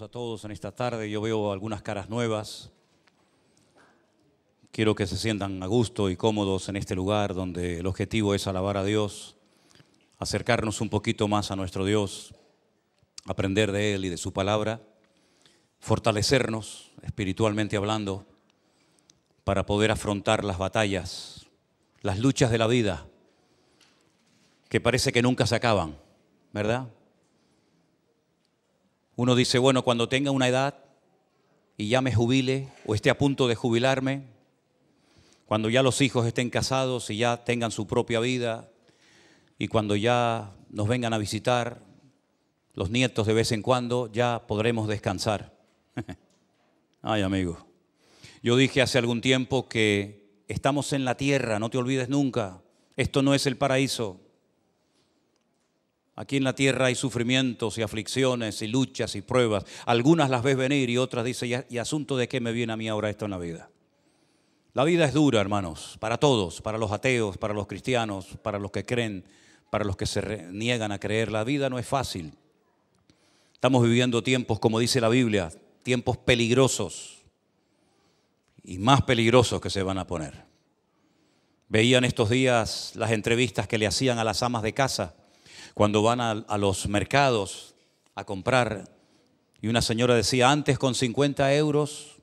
a todos en esta tarde. Yo veo algunas caras nuevas. Quiero que se sientan a gusto y cómodos en este lugar donde el objetivo es alabar a Dios, acercarnos un poquito más a nuestro Dios, aprender de Él y de su palabra, fortalecernos espiritualmente hablando para poder afrontar las batallas, las luchas de la vida que parece que nunca se acaban, ¿verdad? Uno dice, bueno, cuando tenga una edad y ya me jubile o esté a punto de jubilarme, cuando ya los hijos estén casados y ya tengan su propia vida y cuando ya nos vengan a visitar los nietos de vez en cuando, ya podremos descansar. Ay, amigo. Yo dije hace algún tiempo que estamos en la tierra, no te olvides nunca. Esto no es el paraíso. Aquí en la tierra hay sufrimientos y aflicciones y luchas y pruebas. Algunas las ves venir y otras dicen, ¿y asunto de qué me viene a mí ahora esto en la vida? La vida es dura, hermanos, para todos, para los ateos, para los cristianos, para los que creen, para los que se niegan a creer. La vida no es fácil. Estamos viviendo tiempos, como dice la Biblia, tiempos peligrosos y más peligrosos que se van a poner. Veían estos días las entrevistas que le hacían a las amas de casa cuando van a, los mercados a comprar. Y una señora decía, antes con 50 euros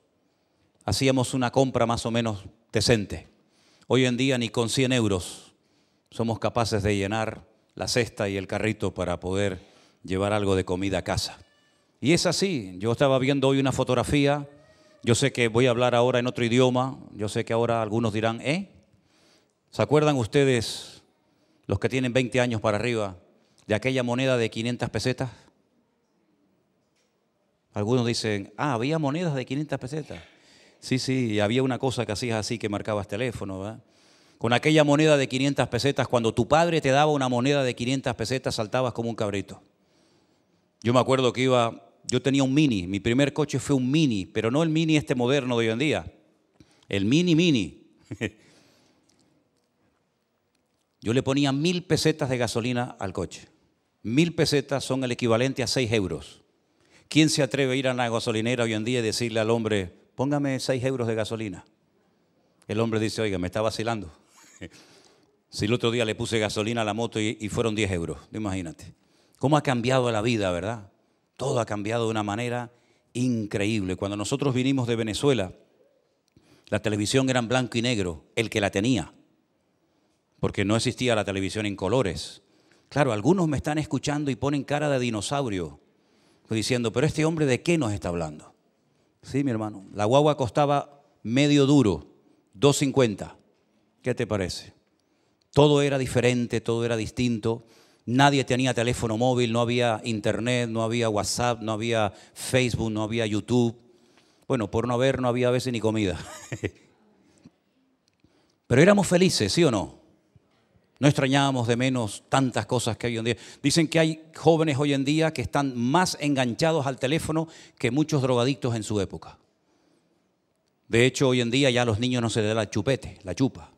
hacíamos una compra más o menos decente. Hoy en día ni con 100 euros somos capaces de llenar la cesta y el carrito para poder llevar algo de comida a casa. Y es así, yo estaba viendo hoy una fotografía, yo sé que voy a hablar ahora en otro idioma, yo sé que ahora algunos dirán, ¿eh? ¿Se acuerdan ustedes, los que tienen 20 años para arriba, de aquella moneda de 500 pesetas? Algunos dicen, ah, había monedas de 500 pesetas. Sí, sí, había una cosa que hacías así que marcabas teléfono, Con aquella moneda de 500 pesetas, cuando tu padre te daba una moneda de 500 pesetas, saltabas como un cabrito. Yo me acuerdo que iba, yo tenía un mini, mi primer coche fue un mini, pero no el mini este moderno de hoy en día, el mini mini. Yo le ponía mil pesetas de gasolina al coche mil pesetas son el equivalente a seis euros. ¿Quién se atreve a ir a una gasolinera hoy en día y decirle al hombre, póngame seis euros de gasolina? El hombre dice, oiga, me está vacilando. si el otro día le puse gasolina a la moto y, fueron diez euros, imagínate. ¿Cómo ha cambiado la vida, verdad? Todo ha cambiado de una manera increíble. Cuando nosotros vinimos de Venezuela, la televisión era en blanco y negro, el que la tenía, porque no existía la televisión en colores. Claro, algunos me están escuchando y ponen cara de dinosaurio, pues, diciendo, pero este hombre de qué nos está hablando. Sí, mi hermano, la guagua costaba medio duro, 2.50. ¿Qué te parece? Todo era diferente, todo era distinto. Nadie tenía teléfono móvil, no había internet, no había WhatsApp, no había Facebook, no había YouTube. Bueno, por no haber, no había a veces ni comida. Pero éramos felices, ¿sí o no? No extrañábamos de menos tantas cosas que hay hoy en día. Dicen que hay jóvenes hoy en día que están más enganchados al teléfono que muchos drogadictos en su época. De hecho, hoy en día ya a los niños no se les da la chupete, la chupa.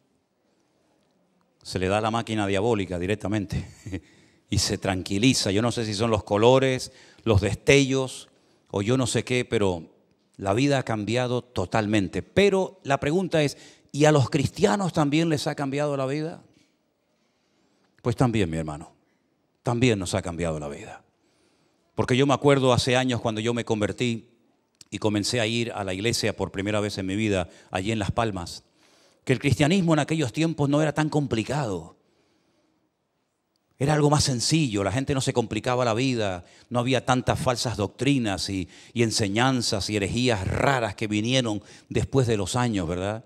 Se le da la máquina diabólica directamente y se tranquiliza. Yo no sé si son los colores, los destellos o yo no sé qué, pero la vida ha cambiado totalmente. Pero la pregunta es, ¿y a los cristianos también les ha cambiado la vida? Pues también, mi hermano, también nos ha cambiado la vida. Porque yo me acuerdo hace años cuando yo me convertí y comencé a ir a la iglesia por primera vez en mi vida, allí en Las Palmas, que el cristianismo en aquellos tiempos no era tan complicado. Era algo más sencillo, la gente no se complicaba la vida, no había tantas falsas doctrinas y, enseñanzas y herejías raras que vinieron después de los años, ¿verdad?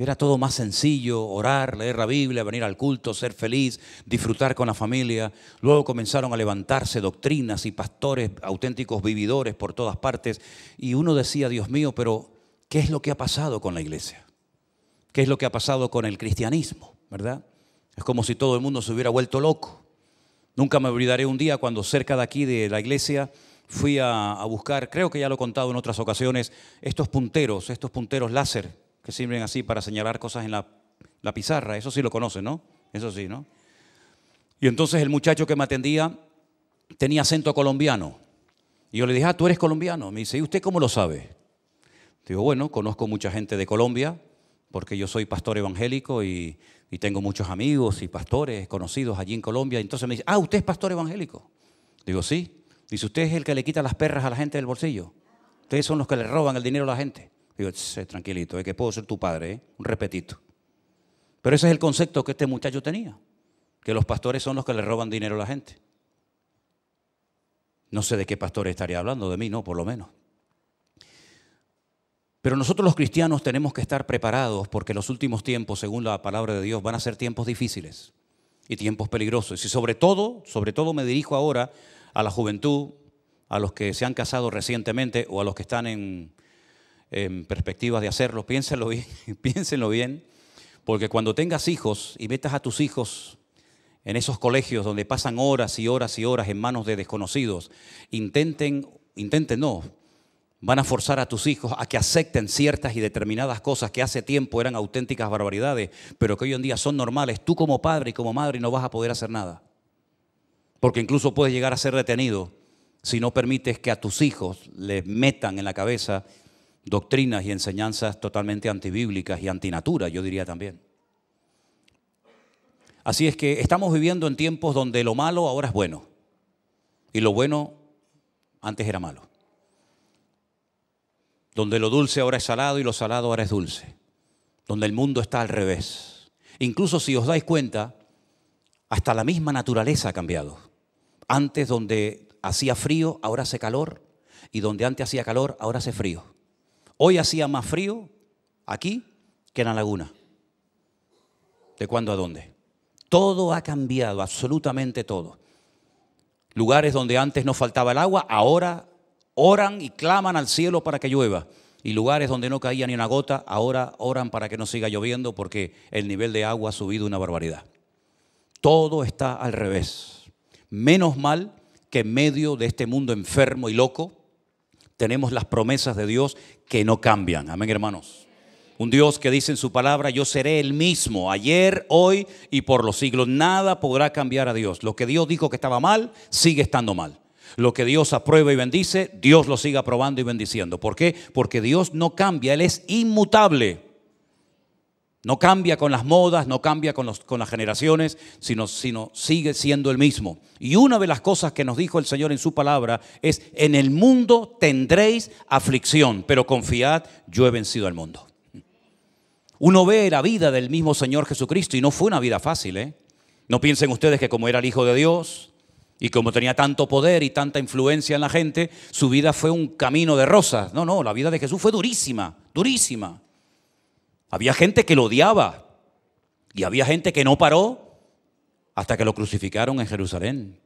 Era todo más sencillo, orar, leer la Biblia, venir al culto, ser feliz, disfrutar con la familia. Luego comenzaron a levantarse doctrinas y pastores, auténticos vividores por todas partes. Y uno decía, Dios mío, pero ¿qué es lo que ha pasado con la iglesia? ¿Qué es lo que ha pasado con el cristianismo? ¿Verdad? Es como si todo el mundo se hubiera vuelto loco. Nunca me olvidaré un día cuando cerca de aquí de la iglesia fui a, a buscar, creo que ya lo he contado en otras ocasiones, estos punteros, estos punteros láser que sirven así para señalar cosas en la, pizarra. Eso sí lo conocen, ¿no? Eso sí, ¿no? Y entonces el muchacho que me atendía tenía acento colombiano. Y yo le dije, ah, tú eres colombiano. Me dice, ¿y usted cómo lo sabe? Digo, bueno, conozco mucha gente de Colombia, porque yo soy pastor evangélico y, y, tengo muchos amigos y pastores conocidos allí en Colombia. Entonces me dice, ah, usted es pastor evangélico. Digo, sí. Dice, usted es el que le quita las perras a la gente del bolsillo. Ustedes son los que le roban el dinero a la gente. Digo, tranquilito, es que puedo ser tu padre, ¿eh? un repetito. Pero ese es el concepto que este muchacho tenía, que los pastores son los que le roban dinero a la gente. No sé de qué pastor estaría hablando, de mí no, por lo menos. Pero nosotros los cristianos tenemos que estar preparados porque los últimos tiempos, según la palabra de Dios, van a ser tiempos difíciles y tiempos peligrosos. Y sobre todo, sobre todo me dirijo ahora a la juventud, a los que se han casado recientemente o a los que están en en perspectivas de hacerlo, piénsenlo bien, piénsenlo bien, porque cuando tengas hijos y metas a tus hijos en esos colegios donde pasan horas y horas y horas en manos de desconocidos, intenten, intenten no, van a forzar a tus hijos a que acepten ciertas y determinadas cosas que hace tiempo eran auténticas barbaridades, pero que hoy en día son normales. Tú como padre y como madre no vas a poder hacer nada, porque incluso puedes llegar a ser detenido si no permites que a tus hijos les metan en la cabeza doctrinas y enseñanzas totalmente antibíblicas y antinatura, yo diría también. Así es que estamos viviendo en tiempos donde lo malo ahora es bueno y lo bueno antes era malo. Donde lo dulce ahora es salado y lo salado ahora es dulce. Donde el mundo está al revés. Incluso si os dais cuenta, hasta la misma naturaleza ha cambiado. Antes donde hacía frío, ahora hace calor. Y donde antes hacía calor, ahora hace frío. Hoy hacía más frío aquí que en la laguna. ¿De cuándo a dónde? Todo ha cambiado, absolutamente todo. Lugares donde antes no faltaba el agua, ahora oran y claman al cielo para que llueva. Y lugares donde no caía ni una gota, ahora oran para que no siga lloviendo porque el nivel de agua ha subido una barbaridad. Todo está al revés. Menos mal que en medio de este mundo enfermo y loco, tenemos las promesas de Dios que no cambian. Amén, hermanos. Un Dios que dice en su palabra, yo seré el mismo, ayer, hoy y por los siglos. Nada podrá cambiar a Dios. Lo que Dios dijo que estaba mal, sigue estando mal. Lo que Dios aprueba y bendice, Dios lo sigue aprobando y bendiciendo. ¿Por qué? Porque Dios no cambia, Él es inmutable. No cambia con las modas, no cambia con, las generaciones, sino, sigue siendo el mismo. Y una de las cosas que nos dijo el Señor en su palabra es, en el mundo tendréis aflicción, pero confiad, yo he vencido al mundo. Uno ve la vida del mismo Señor Jesucristo y no fue una vida fácil. ¿eh? No piensen ustedes que como era el Hijo de Dios y como tenía tanto poder y tanta influencia en la gente, su vida fue un camino de rosas. No, no, la vida de Jesús fue durísima, durísima. Había gente que lo odiaba y había gente que no paró hasta que lo crucificaron en Jerusalén.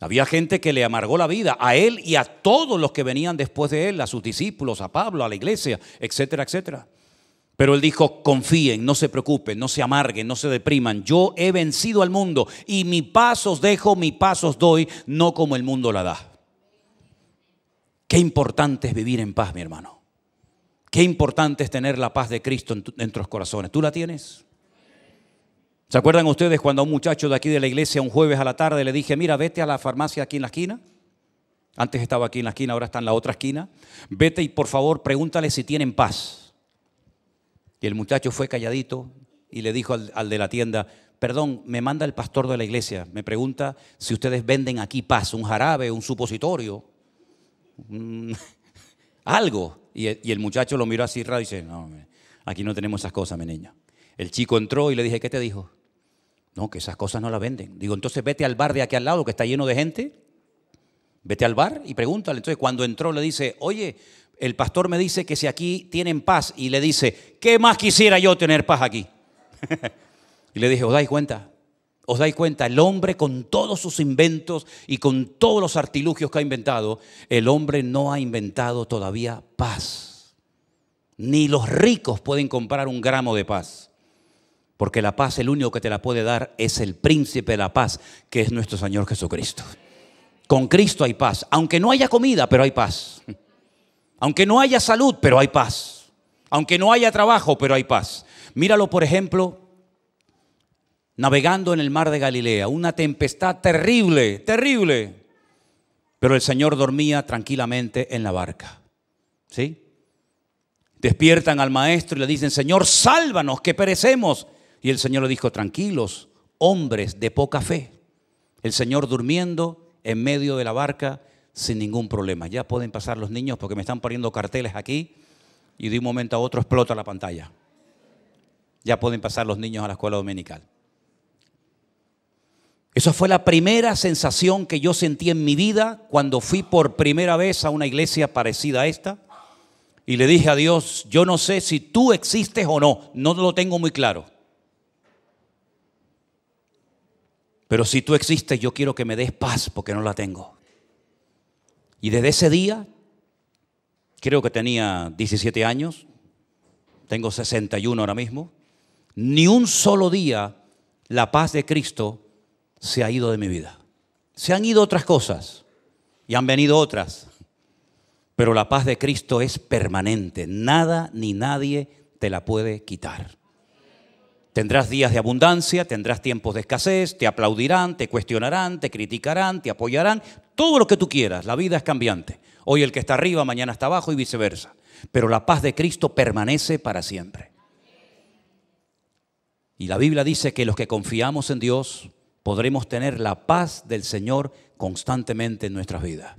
Había gente que le amargó la vida a él y a todos los que venían después de él, a sus discípulos, a Pablo, a la iglesia, etcétera, etcétera. Pero él dijo, confíen, no se preocupen, no se amarguen, no se depriman. Yo he vencido al mundo y mi pasos os dejo, mi pasos os doy, no como el mundo la da. Qué importante es vivir en paz, mi hermano. Qué importante es tener la paz de Cristo en, tus corazones. ¿Tú la tienes? ¿Se acuerdan ustedes cuando a un muchacho de aquí de la iglesia un jueves a la tarde le dije, mira, vete a la farmacia aquí en la esquina? Antes estaba aquí en la esquina, ahora está en la otra esquina. Vete y por favor pregúntale si tienen paz. Y el muchacho fue calladito y le dijo al, de la tienda, perdón, me manda el pastor de la iglesia, me pregunta si ustedes venden aquí paz, un jarabe, un supositorio, algo. Y, el muchacho lo miró así raro y dice, no, aquí no tenemos esas cosas, mi niño. El chico entró y le dije, ¿qué te dijo? No, que esas cosas no las venden. Digo, entonces vete al bar de aquí al lado que está lleno de gente. Vete al bar y pregúntale. Entonces cuando entró le dice, oye, el pastor me dice que si aquí tienen paz y le dice, ¿qué más quisiera yo tener paz aquí? y le dije, ¿os dais cuenta? os dais cuenta, el hombre con todos sus inventos y con todos los artilugios que ha inventado, el hombre no ha inventado todavía paz. Ni los ricos pueden comprar un gramo de paz. Porque la paz, el único que te la puede dar es el príncipe de la paz, que es nuestro Señor Jesucristo. Con Cristo hay paz. Aunque no haya comida, pero hay paz. Aunque no haya salud, pero hay paz. Aunque no haya trabajo, pero hay paz. Míralo, por ejemplo, navegando en el mar de Galilea, una tempestad terrible, terrible. Pero el Señor dormía tranquilamente en la barca. ¿Sí? Despiertan al maestro y le dicen, Señor, sálvanos, que perecemos. Y el Señor le dijo, tranquilos, hombres de poca fe. El Señor durmiendo en medio de la barca sin ningún problema. Ya pueden pasar los niños porque me están poniendo carteles aquí y de un momento a otro explota la pantalla. Ya pueden pasar los niños a la escuela dominical. Esa fue la primera sensación que yo sentí en mi vida cuando fui por primera vez a una iglesia parecida a esta y le dije a Dios, yo no sé si tú existes o no, no lo tengo muy claro. Pero si tú existes, yo quiero que me des paz porque no la tengo. Y desde ese día, creo que tenía 17 años, tengo 61 ahora mismo, ni un solo día la paz de Cristo se ha ido de mi vida. Se han ido otras cosas y han venido otras. Pero la paz de Cristo es permanente. Nada ni nadie te la puede quitar. Tendrás días de abundancia, tendrás tiempos de escasez, te aplaudirán, te cuestionarán, te criticarán, te apoyarán, todo lo que tú quieras. La vida es cambiante. Hoy el que está arriba, mañana está abajo y viceversa. Pero la paz de Cristo permanece para siempre. Y la Biblia dice que los que confiamos en Dios, podremos tener la paz del Señor constantemente en nuestras vidas.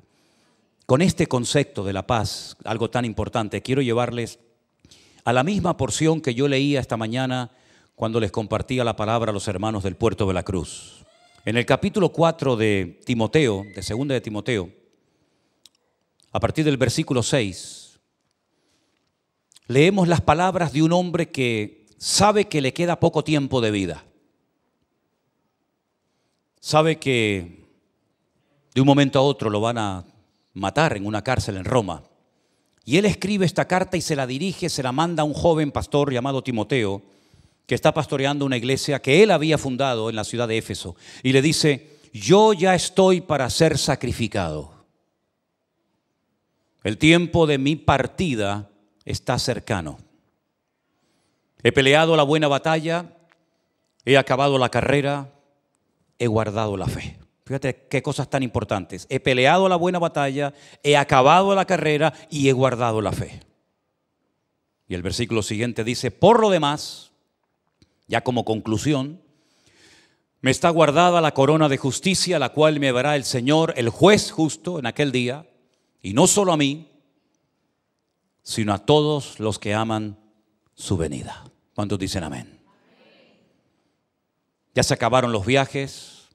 Con este concepto de la paz, algo tan importante, quiero llevarles a la misma porción que yo leía esta mañana cuando les compartía la palabra a los hermanos del puerto de la cruz. En el capítulo 4 de Timoteo, de segunda de Timoteo, a partir del versículo 6, leemos las palabras de un hombre que sabe que le queda poco tiempo de vida sabe que de un momento a otro lo van a matar en una cárcel en Roma. Y él escribe esta carta y se la dirige, se la manda a un joven pastor llamado Timoteo, que está pastoreando una iglesia que él había fundado en la ciudad de Éfeso. Y le dice, yo ya estoy para ser sacrificado. El tiempo de mi partida está cercano. He peleado la buena batalla, he acabado la carrera, he guardado la fe. Fíjate qué cosas tan importantes. He peleado la buena batalla, he acabado la carrera y he guardado la fe. Y el versículo siguiente dice, por lo demás, ya como conclusión, me está guardada la corona de justicia, la cual me dará el Señor, el juez justo, en aquel día, y no solo a mí, sino a todos los que aman su venida. ¿Cuántos dicen amén? Ya se acabaron los viajes,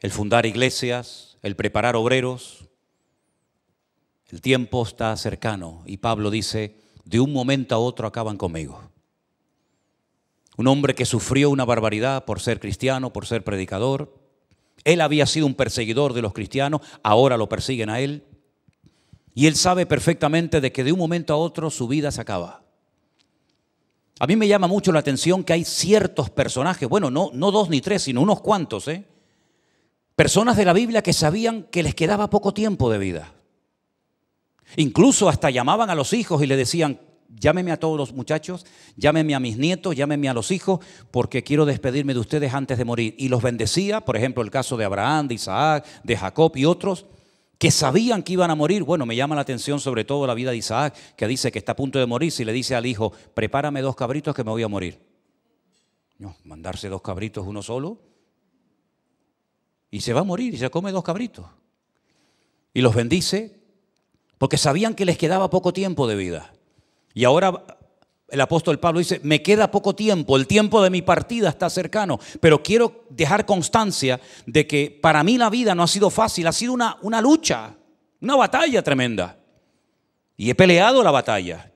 el fundar iglesias, el preparar obreros. El tiempo está cercano y Pablo dice, de un momento a otro acaban conmigo. Un hombre que sufrió una barbaridad por ser cristiano, por ser predicador. Él había sido un perseguidor de los cristianos, ahora lo persiguen a él. Y él sabe perfectamente de que de un momento a otro su vida se acaba. A mí me llama mucho la atención que hay ciertos personajes, bueno, no, no dos ni tres, sino unos cuantos, ¿eh? personas de la Biblia que sabían que les quedaba poco tiempo de vida. Incluso hasta llamaban a los hijos y le decían, llámeme a todos los muchachos, llámeme a mis nietos, llámeme a los hijos, porque quiero despedirme de ustedes antes de morir. Y los bendecía, por ejemplo, el caso de Abraham, de Isaac, de Jacob y otros que sabían que iban a morir. Bueno, me llama la atención sobre todo la vida de Isaac, que dice que está a punto de morir y le dice al hijo, prepárame dos cabritos que me voy a morir. No, mandarse dos cabritos uno solo. Y se va a morir y se come dos cabritos. Y los bendice porque sabían que les quedaba poco tiempo de vida. Y ahora el apóstol Pablo dice, me queda poco tiempo, el tiempo de mi partida está cercano, pero quiero dejar constancia de que para mí la vida no ha sido fácil, ha sido una, una lucha, una batalla tremenda. Y he peleado la batalla,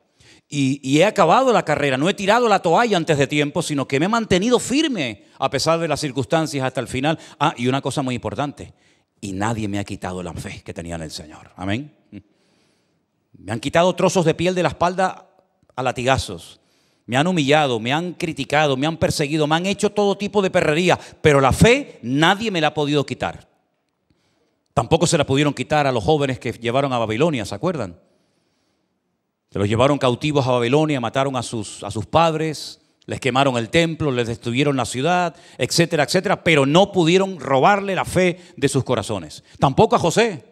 y, y, he acabado la carrera, no he tirado la toalla antes de tiempo, sino que me he mantenido firme a pesar de las circunstancias hasta el final. Ah, y una cosa muy importante, y nadie me ha quitado la fe que tenía en el Señor. Amén. Me han quitado trozos de piel de la espalda a latigazos, me han humillado, me han criticado, me han perseguido, me han hecho todo tipo de perrería, pero la fe nadie me la ha podido quitar. Tampoco se la pudieron quitar a los jóvenes que llevaron a Babilonia, ¿se acuerdan? Se los llevaron cautivos a Babilonia, mataron a sus, a sus padres, les quemaron el templo, les destruyeron la ciudad, etcétera, etcétera, pero no pudieron robarle la fe de sus corazones. Tampoco a José.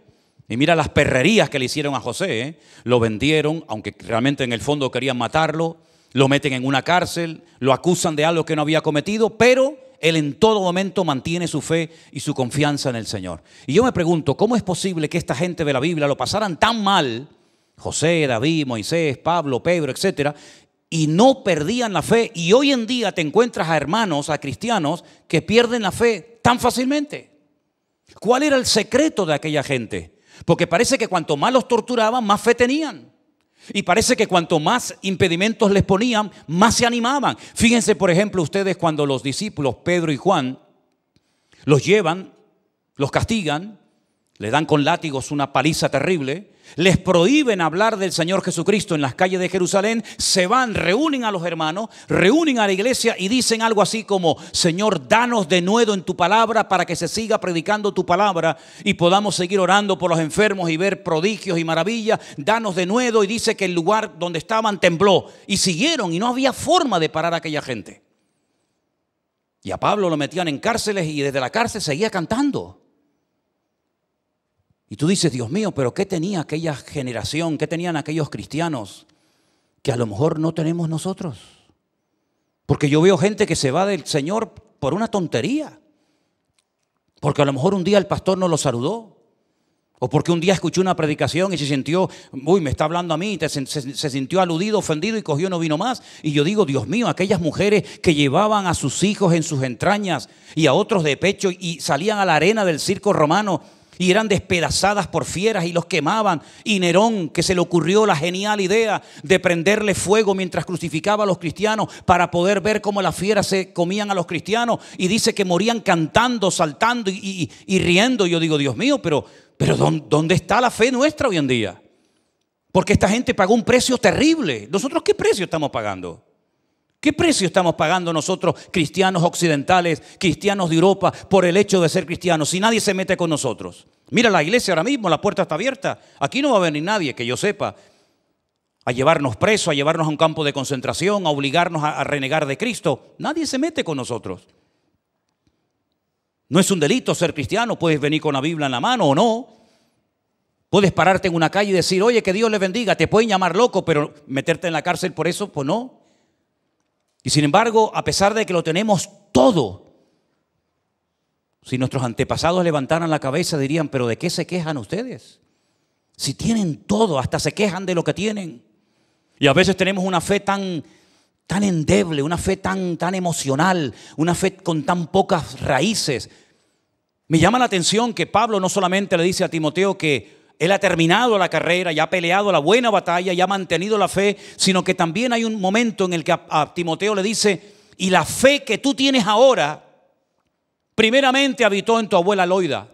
Y mira las perrerías que le hicieron a José. ¿eh? Lo vendieron, aunque realmente en el fondo querían matarlo. Lo meten en una cárcel, lo acusan de algo que no había cometido, pero él en todo momento mantiene su fe y su confianza en el Señor. Y yo me pregunto, ¿cómo es posible que esta gente de la Biblia lo pasaran tan mal? José, David, Moisés, Pablo, Pedro, etcétera, y no perdían la fe. Y hoy en día te encuentras a hermanos, a cristianos, que pierden la fe tan fácilmente. ¿Cuál era el secreto de aquella gente? Porque parece que cuanto más los torturaban, más fe tenían. Y parece que cuanto más impedimentos les ponían, más se animaban. Fíjense, por ejemplo, ustedes cuando los discípulos, Pedro y Juan, los llevan, los castigan, le dan con látigos una paliza terrible, les prohíben hablar del Señor Jesucristo en las calles de Jerusalén, se van, reúnen a los hermanos, reúnen a la iglesia y dicen algo así como, Señor, danos de nuevo en tu palabra para que se siga predicando tu palabra y podamos seguir orando por los enfermos y ver prodigios y maravillas, danos de nuevo y dice que el lugar donde estaban tembló y siguieron y no había forma de parar a aquella gente. Y a Pablo lo metían en cárceles y desde la cárcel seguía cantando. Y tú dices, Dios mío, pero ¿qué tenía aquella generación? ¿Qué tenían aquellos cristianos que a lo mejor no tenemos nosotros? Porque yo veo gente que se va del Señor por una tontería. Porque a lo mejor un día el pastor no lo saludó. O porque un día escuchó una predicación y se sintió, uy, me está hablando a mí, se, sintió aludido, ofendido y cogió no vino más. Y yo digo, Dios mío, aquellas mujeres que llevaban a sus hijos en sus entrañas y a otros de pecho y salían a la arena del circo romano y eran despedazadas por fieras y los quemaban. Y Nerón, que se le ocurrió la genial idea de prenderle fuego mientras crucificaba a los cristianos para poder ver cómo las fieras se comían a los cristianos. Y dice que morían cantando, saltando y, riendo. yo digo, Dios mío, pero, pero ¿dónde está la fe nuestra hoy en día? Porque esta gente pagó un precio terrible. ¿Nosotros qué precio estamos pagando? ¿Qué precio estamos pagando nosotros, cristianos occidentales, cristianos de Europa, por el hecho de ser cristianos, si nadie se mete con nosotros? Mira la iglesia ahora mismo, la puerta está abierta. Aquí no va a venir nadie, que yo sepa, a llevarnos preso, a llevarnos a un campo de concentración, a obligarnos a, renegar de Cristo. Nadie se mete con nosotros. No es un delito ser cristiano, puedes venir con la Biblia en la mano o no. Puedes pararte en una calle y decir, oye, que Dios le bendiga, te pueden llamar loco, pero meterte en la cárcel por eso, pues no. Y sin embargo, a pesar de que lo tenemos todo, si nuestros antepasados levantaran la cabeza dirían, pero ¿de qué se quejan ustedes? Si tienen todo, hasta se quejan de lo que tienen. Y a veces tenemos una fe tan tan endeble, una fe tan tan emocional, una fe con tan pocas raíces. Me llama la atención que Pablo no solamente le dice a Timoteo que él ha terminado la carrera, ya ha peleado la buena batalla, ya ha mantenido la fe, sino que también hay un momento en el que a, Timoteo le dice, y la fe que tú tienes ahora, primeramente habitó en tu abuela Loida,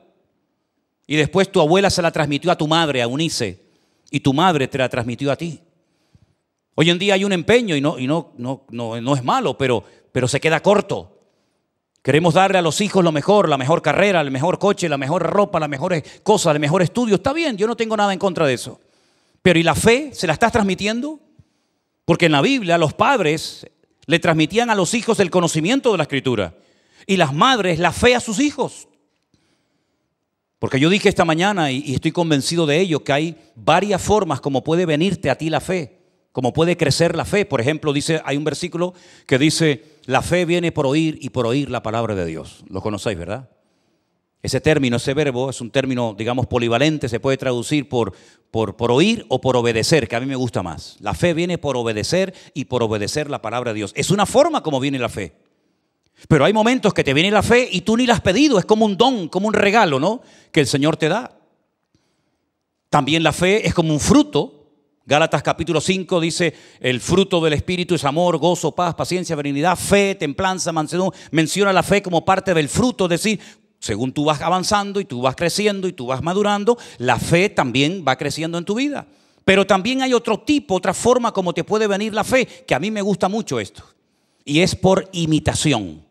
y después tu abuela se la transmitió a tu madre, a Unice, y tu madre te la transmitió a ti. Hoy en día hay un empeño y no, y no, no, no, no es malo, pero, pero se queda corto. Queremos darle a los hijos lo mejor, la mejor carrera, el mejor coche, la mejor ropa, las mejores cosas, el mejor estudio. Está bien, yo no tengo nada en contra de eso. Pero ¿y la fe? ¿Se la estás transmitiendo? Porque en la Biblia los padres le transmitían a los hijos el conocimiento de la escritura y las madres la fe a sus hijos. Porque yo dije esta mañana y estoy convencido de ello que hay varias formas como puede venirte a ti la fe. Como puede crecer la fe, por ejemplo, dice, hay un versículo que dice, la fe viene por oír y por oír la palabra de Dios. Lo conocéis, ¿verdad? Ese término, ese verbo, es un término, digamos, polivalente, se puede traducir por, por, por, oír o por obedecer, que a mí me gusta más. La fe viene por obedecer y por obedecer la palabra de Dios. Es una forma como viene la fe. Pero hay momentos que te viene la fe y tú ni la has pedido, es como un don, como un regalo, ¿no? Que el Señor te da. También la fe es como un fruto Gálatas capítulo 5 dice, el fruto del Espíritu es amor, gozo, paz, paciencia, benignidad, fe, templanza, mansedumbre. Menciona la fe como parte del fruto, es decir, según tú vas avanzando y tú vas creciendo y tú vas madurando, la fe también va creciendo en tu vida. Pero también hay otro tipo, otra forma como te puede venir la fe, que a mí me gusta mucho esto. Y es por imitación.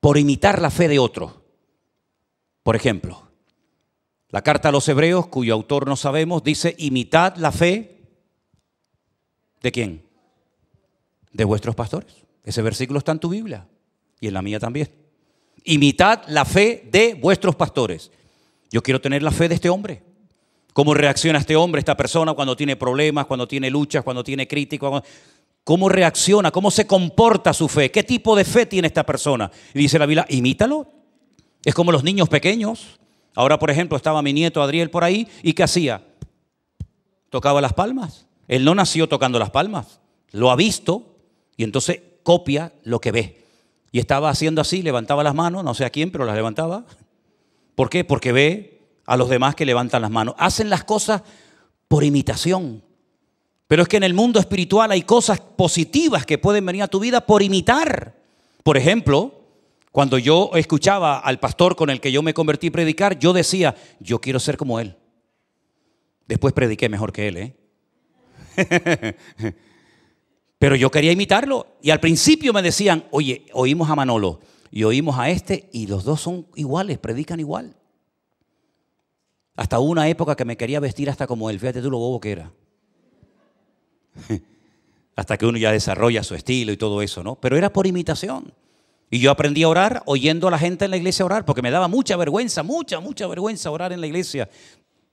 Por imitar la fe de otro. Por ejemplo, la carta a los hebreos, cuyo autor no sabemos, dice, imitad la fe de quién? De vuestros pastores. Ese versículo está en tu Biblia y en la mía también. Imitad la fe de vuestros pastores. Yo quiero tener la fe de este hombre. ¿Cómo reacciona este hombre, esta persona, cuando tiene problemas, cuando tiene luchas, cuando tiene críticas? ¿Cómo reacciona? ¿Cómo se comporta su fe? ¿Qué tipo de fe tiene esta persona? Y dice la Biblia, imítalo. Es como los niños pequeños. Ahora, por ejemplo, estaba mi nieto Adriel por ahí y ¿qué hacía? Tocaba las palmas. Él no nació tocando las palmas, lo ha visto y entonces copia lo que ve. Y estaba haciendo así, levantaba las manos, no sé a quién, pero las levantaba. ¿Por qué? Porque ve a los demás que levantan las manos. Hacen las cosas por imitación. Pero es que en el mundo espiritual hay cosas positivas que pueden venir a tu vida por imitar. Por ejemplo, cuando yo escuchaba al pastor con el que yo me convertí predicar, yo decía, yo quiero ser como él. Después prediqué mejor que él, ¿eh? Pero yo quería imitarlo. Y al principio me decían, oye, oímos a Manolo y oímos a este y los dos son iguales, predican igual. Hasta una época que me quería vestir hasta como él, fíjate tú lo bobo que era. hasta que uno ya desarrolla su estilo y todo eso, ¿no? Pero era por imitación. Y yo aprendí a orar oyendo a la gente en la iglesia orar, porque me daba mucha vergüenza, mucha, mucha vergüenza orar en la iglesia.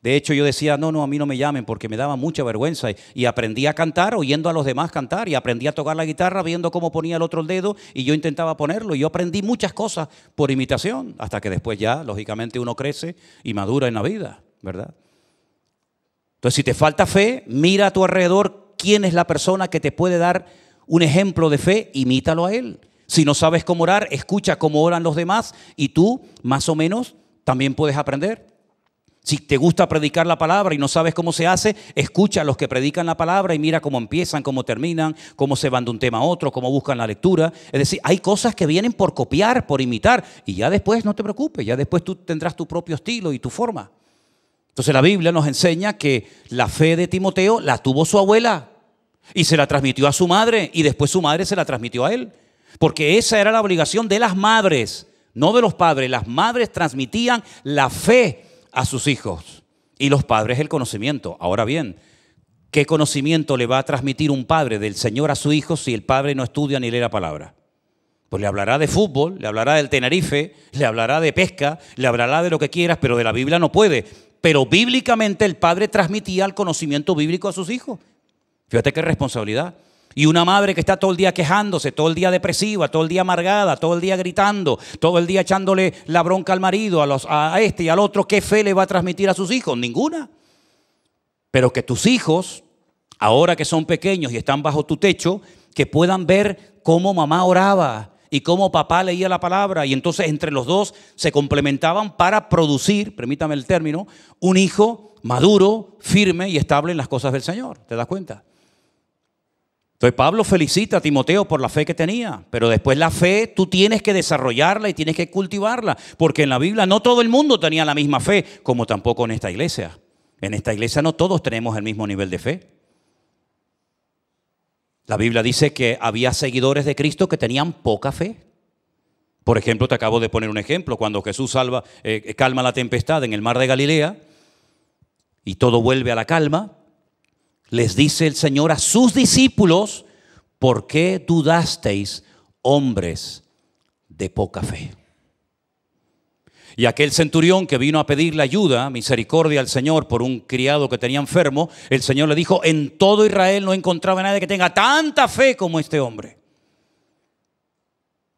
De hecho, yo decía, no, no, a mí no me llamen porque me daba mucha vergüenza. Y aprendí a cantar oyendo a los demás cantar. Y aprendí a tocar la guitarra viendo cómo ponía el otro el dedo. Y yo intentaba ponerlo. Y yo aprendí muchas cosas por imitación. Hasta que después ya, lógicamente, uno crece y madura en la vida, ¿verdad? Entonces, si te falta fe, mira a tu alrededor quién es la persona que te puede dar un ejemplo de fe. Imítalo a él. Si no sabes cómo orar, escucha cómo oran los demás y tú, más o menos, también puedes aprender. Si te gusta predicar la palabra y no sabes cómo se hace, escucha a los que predican la palabra y mira cómo empiezan, cómo terminan, cómo se van de un tema a otro, cómo buscan la lectura. Es decir, hay cosas que vienen por copiar, por imitar, y ya después no te preocupes, ya después tú tendrás tu propio estilo y tu forma. Entonces la Biblia nos enseña que la fe de Timoteo la tuvo su abuela y se la transmitió a su madre y después su madre se la transmitió a él porque esa era la obligación de las madres, no de los padres. Las madres transmitían la fe a sus hijos y los padres el conocimiento. Ahora bien, ¿qué conocimiento le va a transmitir un padre del Señor a su hijo si el padre no estudia ni lee la palabra? Pues le hablará de fútbol, le hablará del Tenerife, le hablará de pesca, le hablará de lo que quieras, pero de la Biblia no puede. Pero bíblicamente el padre transmitía el conocimiento bíblico a sus hijos. Fíjate qué responsabilidad. Y una madre que está todo el día quejándose, todo el día depresiva, todo el día amargada, todo el día gritando, todo el día echándole la bronca al marido, a, los, a este y al otro, ¿qué fe le va a transmitir a sus hijos? Ninguna. Pero que tus hijos, ahora que son pequeños y están bajo tu techo, que puedan ver cómo mamá oraba y cómo papá leía la palabra. Y entonces entre los dos se complementaban para producir, permítame el término, un hijo maduro, firme y estable en las cosas del Señor. ¿Te das cuenta? Entonces Pablo felicita a Timoteo por la fe que tenía, pero después la fe tú tienes que desarrollarla y tienes que cultivarla, porque en la Biblia no todo el mundo tenía la misma fe, como tampoco en esta iglesia. En esta iglesia no todos tenemos el mismo nivel de fe. La Biblia dice que había seguidores de Cristo que tenían poca fe. Por ejemplo, te acabo de poner un ejemplo, cuando Jesús eh, calma la tempestad en el mar de Galilea y todo vuelve a la calma, les dice el Señor a sus discípulos, ¿por qué dudasteis, hombres de poca fe? Y aquel centurión que vino a pedirle ayuda, misericordia al Señor por un criado que tenía enfermo, el Señor le dijo, en todo Israel no encontraba nadie que tenga tanta fe como este hombre.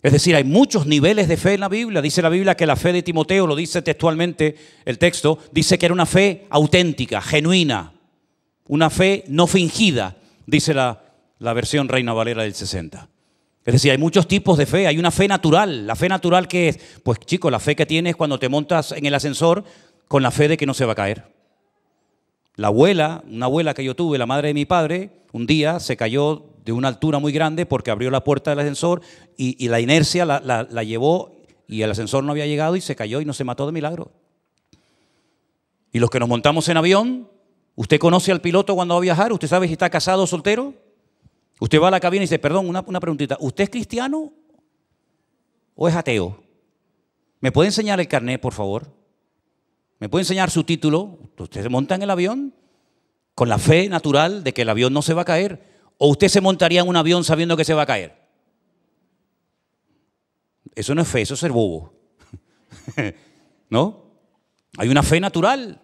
Es decir, hay muchos niveles de fe en la Biblia. Dice la Biblia que la fe de Timoteo, lo dice textualmente el texto, dice que era una fe auténtica, genuina, una fe no fingida, dice la, versión Reina Valera del 60. Es decir, hay muchos tipos de fe. Hay una fe natural. ¿La fe natural que es? Pues chico, la fe que tienes cuando te montas en el ascensor con la fe de que no se va a caer. La abuela, una abuela que yo tuve, la madre de mi padre, un día se cayó de una altura muy grande porque abrió la puerta del ascensor y, la inercia la, la llevó y el ascensor no había llegado y se cayó y no se mató de milagro. Y los que nos montamos en avión, ¿Usted conoce al piloto cuando va a viajar? ¿Usted sabe si está casado o soltero? Usted va a la cabina y dice, perdón, una, preguntita, ¿usted es cristiano o es ateo? ¿Me puede enseñar el carnet, por favor? ¿Me puede enseñar su título? Usted se monta en el avión con la fe natural de que el avión no se va a caer. ¿O usted se montaría en un avión sabiendo que se va a caer? Eso no es fe, eso es ser bobo. ¿No? Hay una fe natural.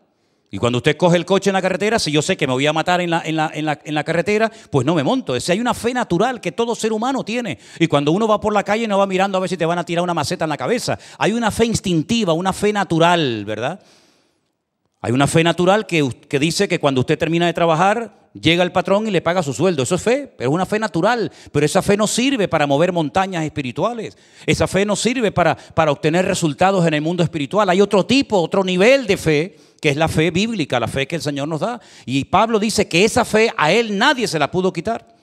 Y cuando usted coge el coche en la carretera, si yo sé que me voy a matar en la, carretera, pues no me monto. Ese hay una fe natural que todo ser humano tiene. Y cuando uno va por la calle no va mirando a ver si te van a tirar una maceta en la cabeza. Hay una fe instintiva, una fe natural, ¿verdad? Hay una fe natural que, que dice que cuando usted termina de trabajar, Llega el patrón y le paga su sueldo. Eso es fe, pero es una fe natural. Pero esa fe no sirve para mover montañas espirituales. Esa fe no sirve para, para obtener resultados en el mundo espiritual. Hay otro tipo, otro nivel de fe, que es la fe bíblica, la fe que el Señor nos da. Y Pablo dice que esa fe a él nadie se la pudo quitar.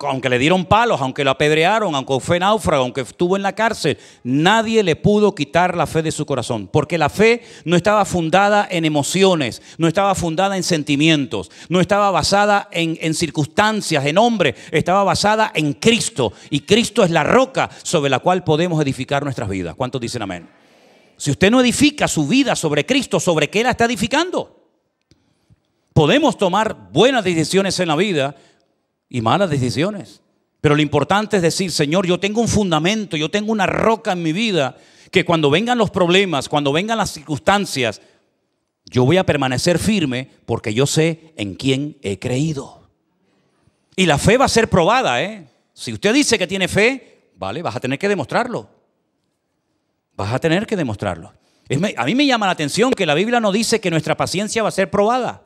Aunque le dieron palos, aunque lo apedrearon, aunque fue náufrago, aunque estuvo en la cárcel, nadie le pudo quitar la fe de su corazón. Porque la fe no estaba fundada en emociones, no estaba fundada en sentimientos, no estaba basada en, en circunstancias, en hombres, estaba basada en Cristo. Y Cristo es la roca sobre la cual podemos edificar nuestras vidas. ¿Cuántos dicen amén? Si usted no edifica su vida sobre Cristo, ¿sobre qué la está edificando? Podemos tomar buenas decisiones en la vida, y malas decisiones. Pero lo importante es decir, Señor, yo tengo un fundamento, yo tengo una roca en mi vida, que cuando vengan los problemas, cuando vengan las circunstancias, yo voy a permanecer firme porque yo sé en quién he creído. Y la fe va a ser probada, ¿eh? Si usted dice que tiene fe, vale, vas a tener que demostrarlo. Vas a tener que demostrarlo. a mí me llama la atención que la Biblia no dice que nuestra paciencia va a ser probada.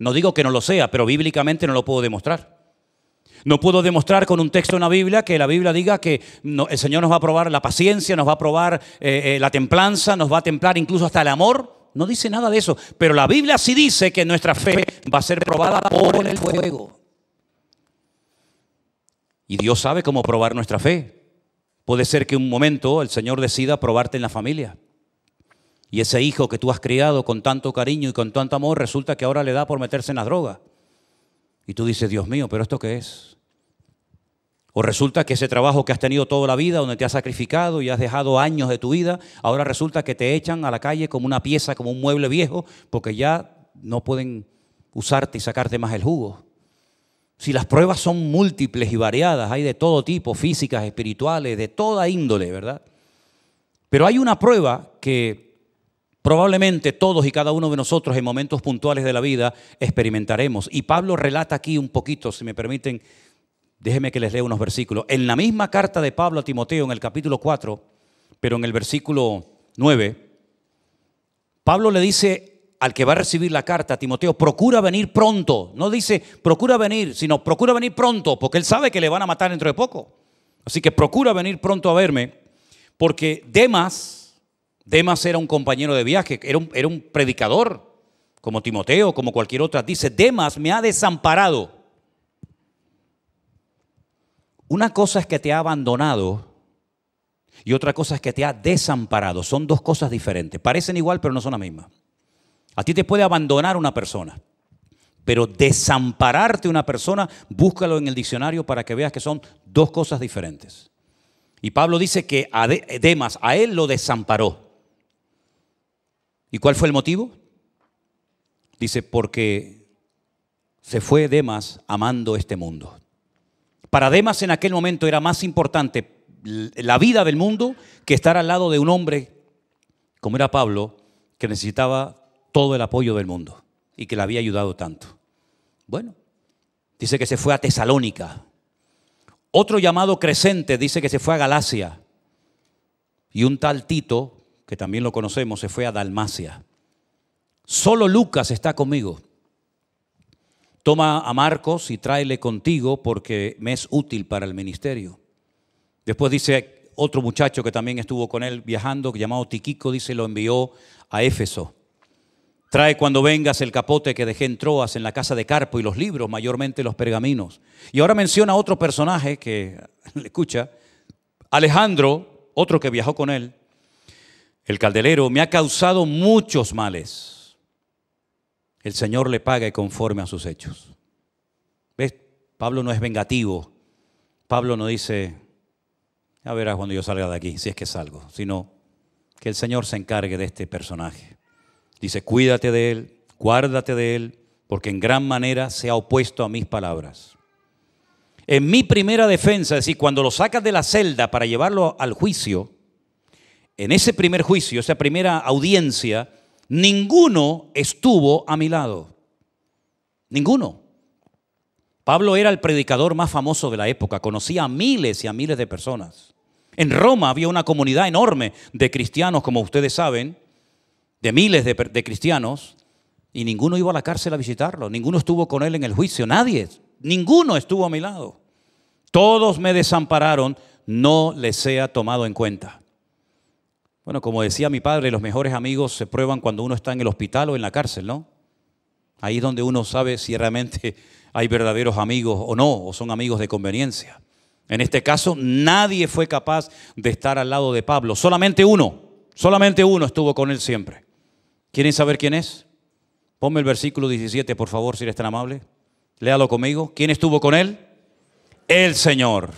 No digo que no lo sea, pero bíblicamente no lo puedo demostrar. No puedo demostrar con un texto en la Biblia que la Biblia diga que el Señor nos va a probar la paciencia, nos va a probar eh, eh, la templanza, nos va a templar incluso hasta el amor. No dice nada de eso. Pero la Biblia sí dice que nuestra fe va a ser probada por el fuego. Y Dios sabe cómo probar nuestra fe. Puede ser que un momento el Señor decida probarte en la familia. Y ese hijo que tú has criado con tanto cariño y con tanto amor resulta que ahora le da por meterse en la droga. Y tú dices, Dios mío, pero ¿esto qué es? O resulta que ese trabajo que has tenido toda la vida, donde te has sacrificado y has dejado años de tu vida, ahora resulta que te echan a la calle como una pieza, como un mueble viejo, porque ya no pueden usarte y sacarte más el jugo. Si las pruebas son múltiples y variadas, hay de todo tipo, físicas, espirituales, de toda índole, ¿verdad? Pero hay una prueba que probablemente todos y cada uno de nosotros en momentos puntuales de la vida experimentaremos. Y Pablo relata aquí un poquito, si me permiten, Déjeme que les lea unos versículos. En la misma carta de Pablo a Timoteo, en el capítulo 4, pero en el versículo 9, Pablo le dice al que va a recibir la carta, Timoteo, procura venir pronto. No dice procura venir, sino procura venir pronto, porque él sabe que le van a matar dentro de poco. Así que procura venir pronto a verme, porque Demas, Demas era un compañero de viaje, era un, era un predicador, como Timoteo, como cualquier otra. Dice, Demas me ha desamparado una cosa es que te ha abandonado y otra cosa es que te ha desamparado. Son dos cosas diferentes. Parecen igual, pero no son las mismas. A ti te puede abandonar una persona, pero desampararte una persona, búscalo en el diccionario para que veas que son dos cosas diferentes. Y Pablo dice que a Demas, a él lo desamparó. ¿Y cuál fue el motivo? Dice, porque se fue Demas amando este mundo. Para Demas en aquel momento era más importante la vida del mundo que estar al lado de un hombre como era Pablo, que necesitaba todo el apoyo del mundo y que le había ayudado tanto. Bueno, dice que se fue a Tesalónica. Otro llamado Crescente dice que se fue a Galacia. Y un tal Tito, que también lo conocemos, se fue a Dalmacia. Solo Lucas está conmigo. Toma a Marcos y tráele contigo porque me es útil para el ministerio. Después dice otro muchacho que también estuvo con él viajando, llamado Tiquico, dice, lo envió a Éfeso. Trae cuando vengas el capote que dejé en Troas, en la casa de Carpo, y los libros, mayormente los pergaminos. Y ahora menciona otro personaje que le escucha, Alejandro, otro que viajó con él, el caldelero, me ha causado muchos males el Señor le paga y conforme a sus hechos. ¿Ves? Pablo no es vengativo. Pablo no dice, ya verás cuando yo salga de aquí, si es que salgo, sino que el Señor se encargue de este personaje. Dice, cuídate de él, guárdate de él, porque en gran manera se ha opuesto a mis palabras. En mi primera defensa, es decir, cuando lo sacas de la celda para llevarlo al juicio, en ese primer juicio, esa primera audiencia, ninguno estuvo a mi lado. Ninguno. Pablo era el predicador más famoso de la época, conocía a miles y a miles de personas. En Roma había una comunidad enorme de cristianos, como ustedes saben, de miles de, cristianos, y ninguno iba a la cárcel a visitarlo, ninguno estuvo con él en el juicio, nadie, ninguno estuvo a mi lado. Todos me desampararon, no les sea tomado en cuenta. Bueno, como decía mi padre, los mejores amigos se prueban cuando uno está en el hospital o en la cárcel, ¿no? Ahí es donde uno sabe si realmente hay verdaderos amigos o no, o son amigos de conveniencia. En este caso, nadie fue capaz de estar al lado de Pablo, solamente uno, solamente uno estuvo con él siempre. ¿Quieren saber quién es? Ponme el versículo 17, por favor, si eres tan amable. Léalo conmigo. ¿Quién estuvo con él? El Señor.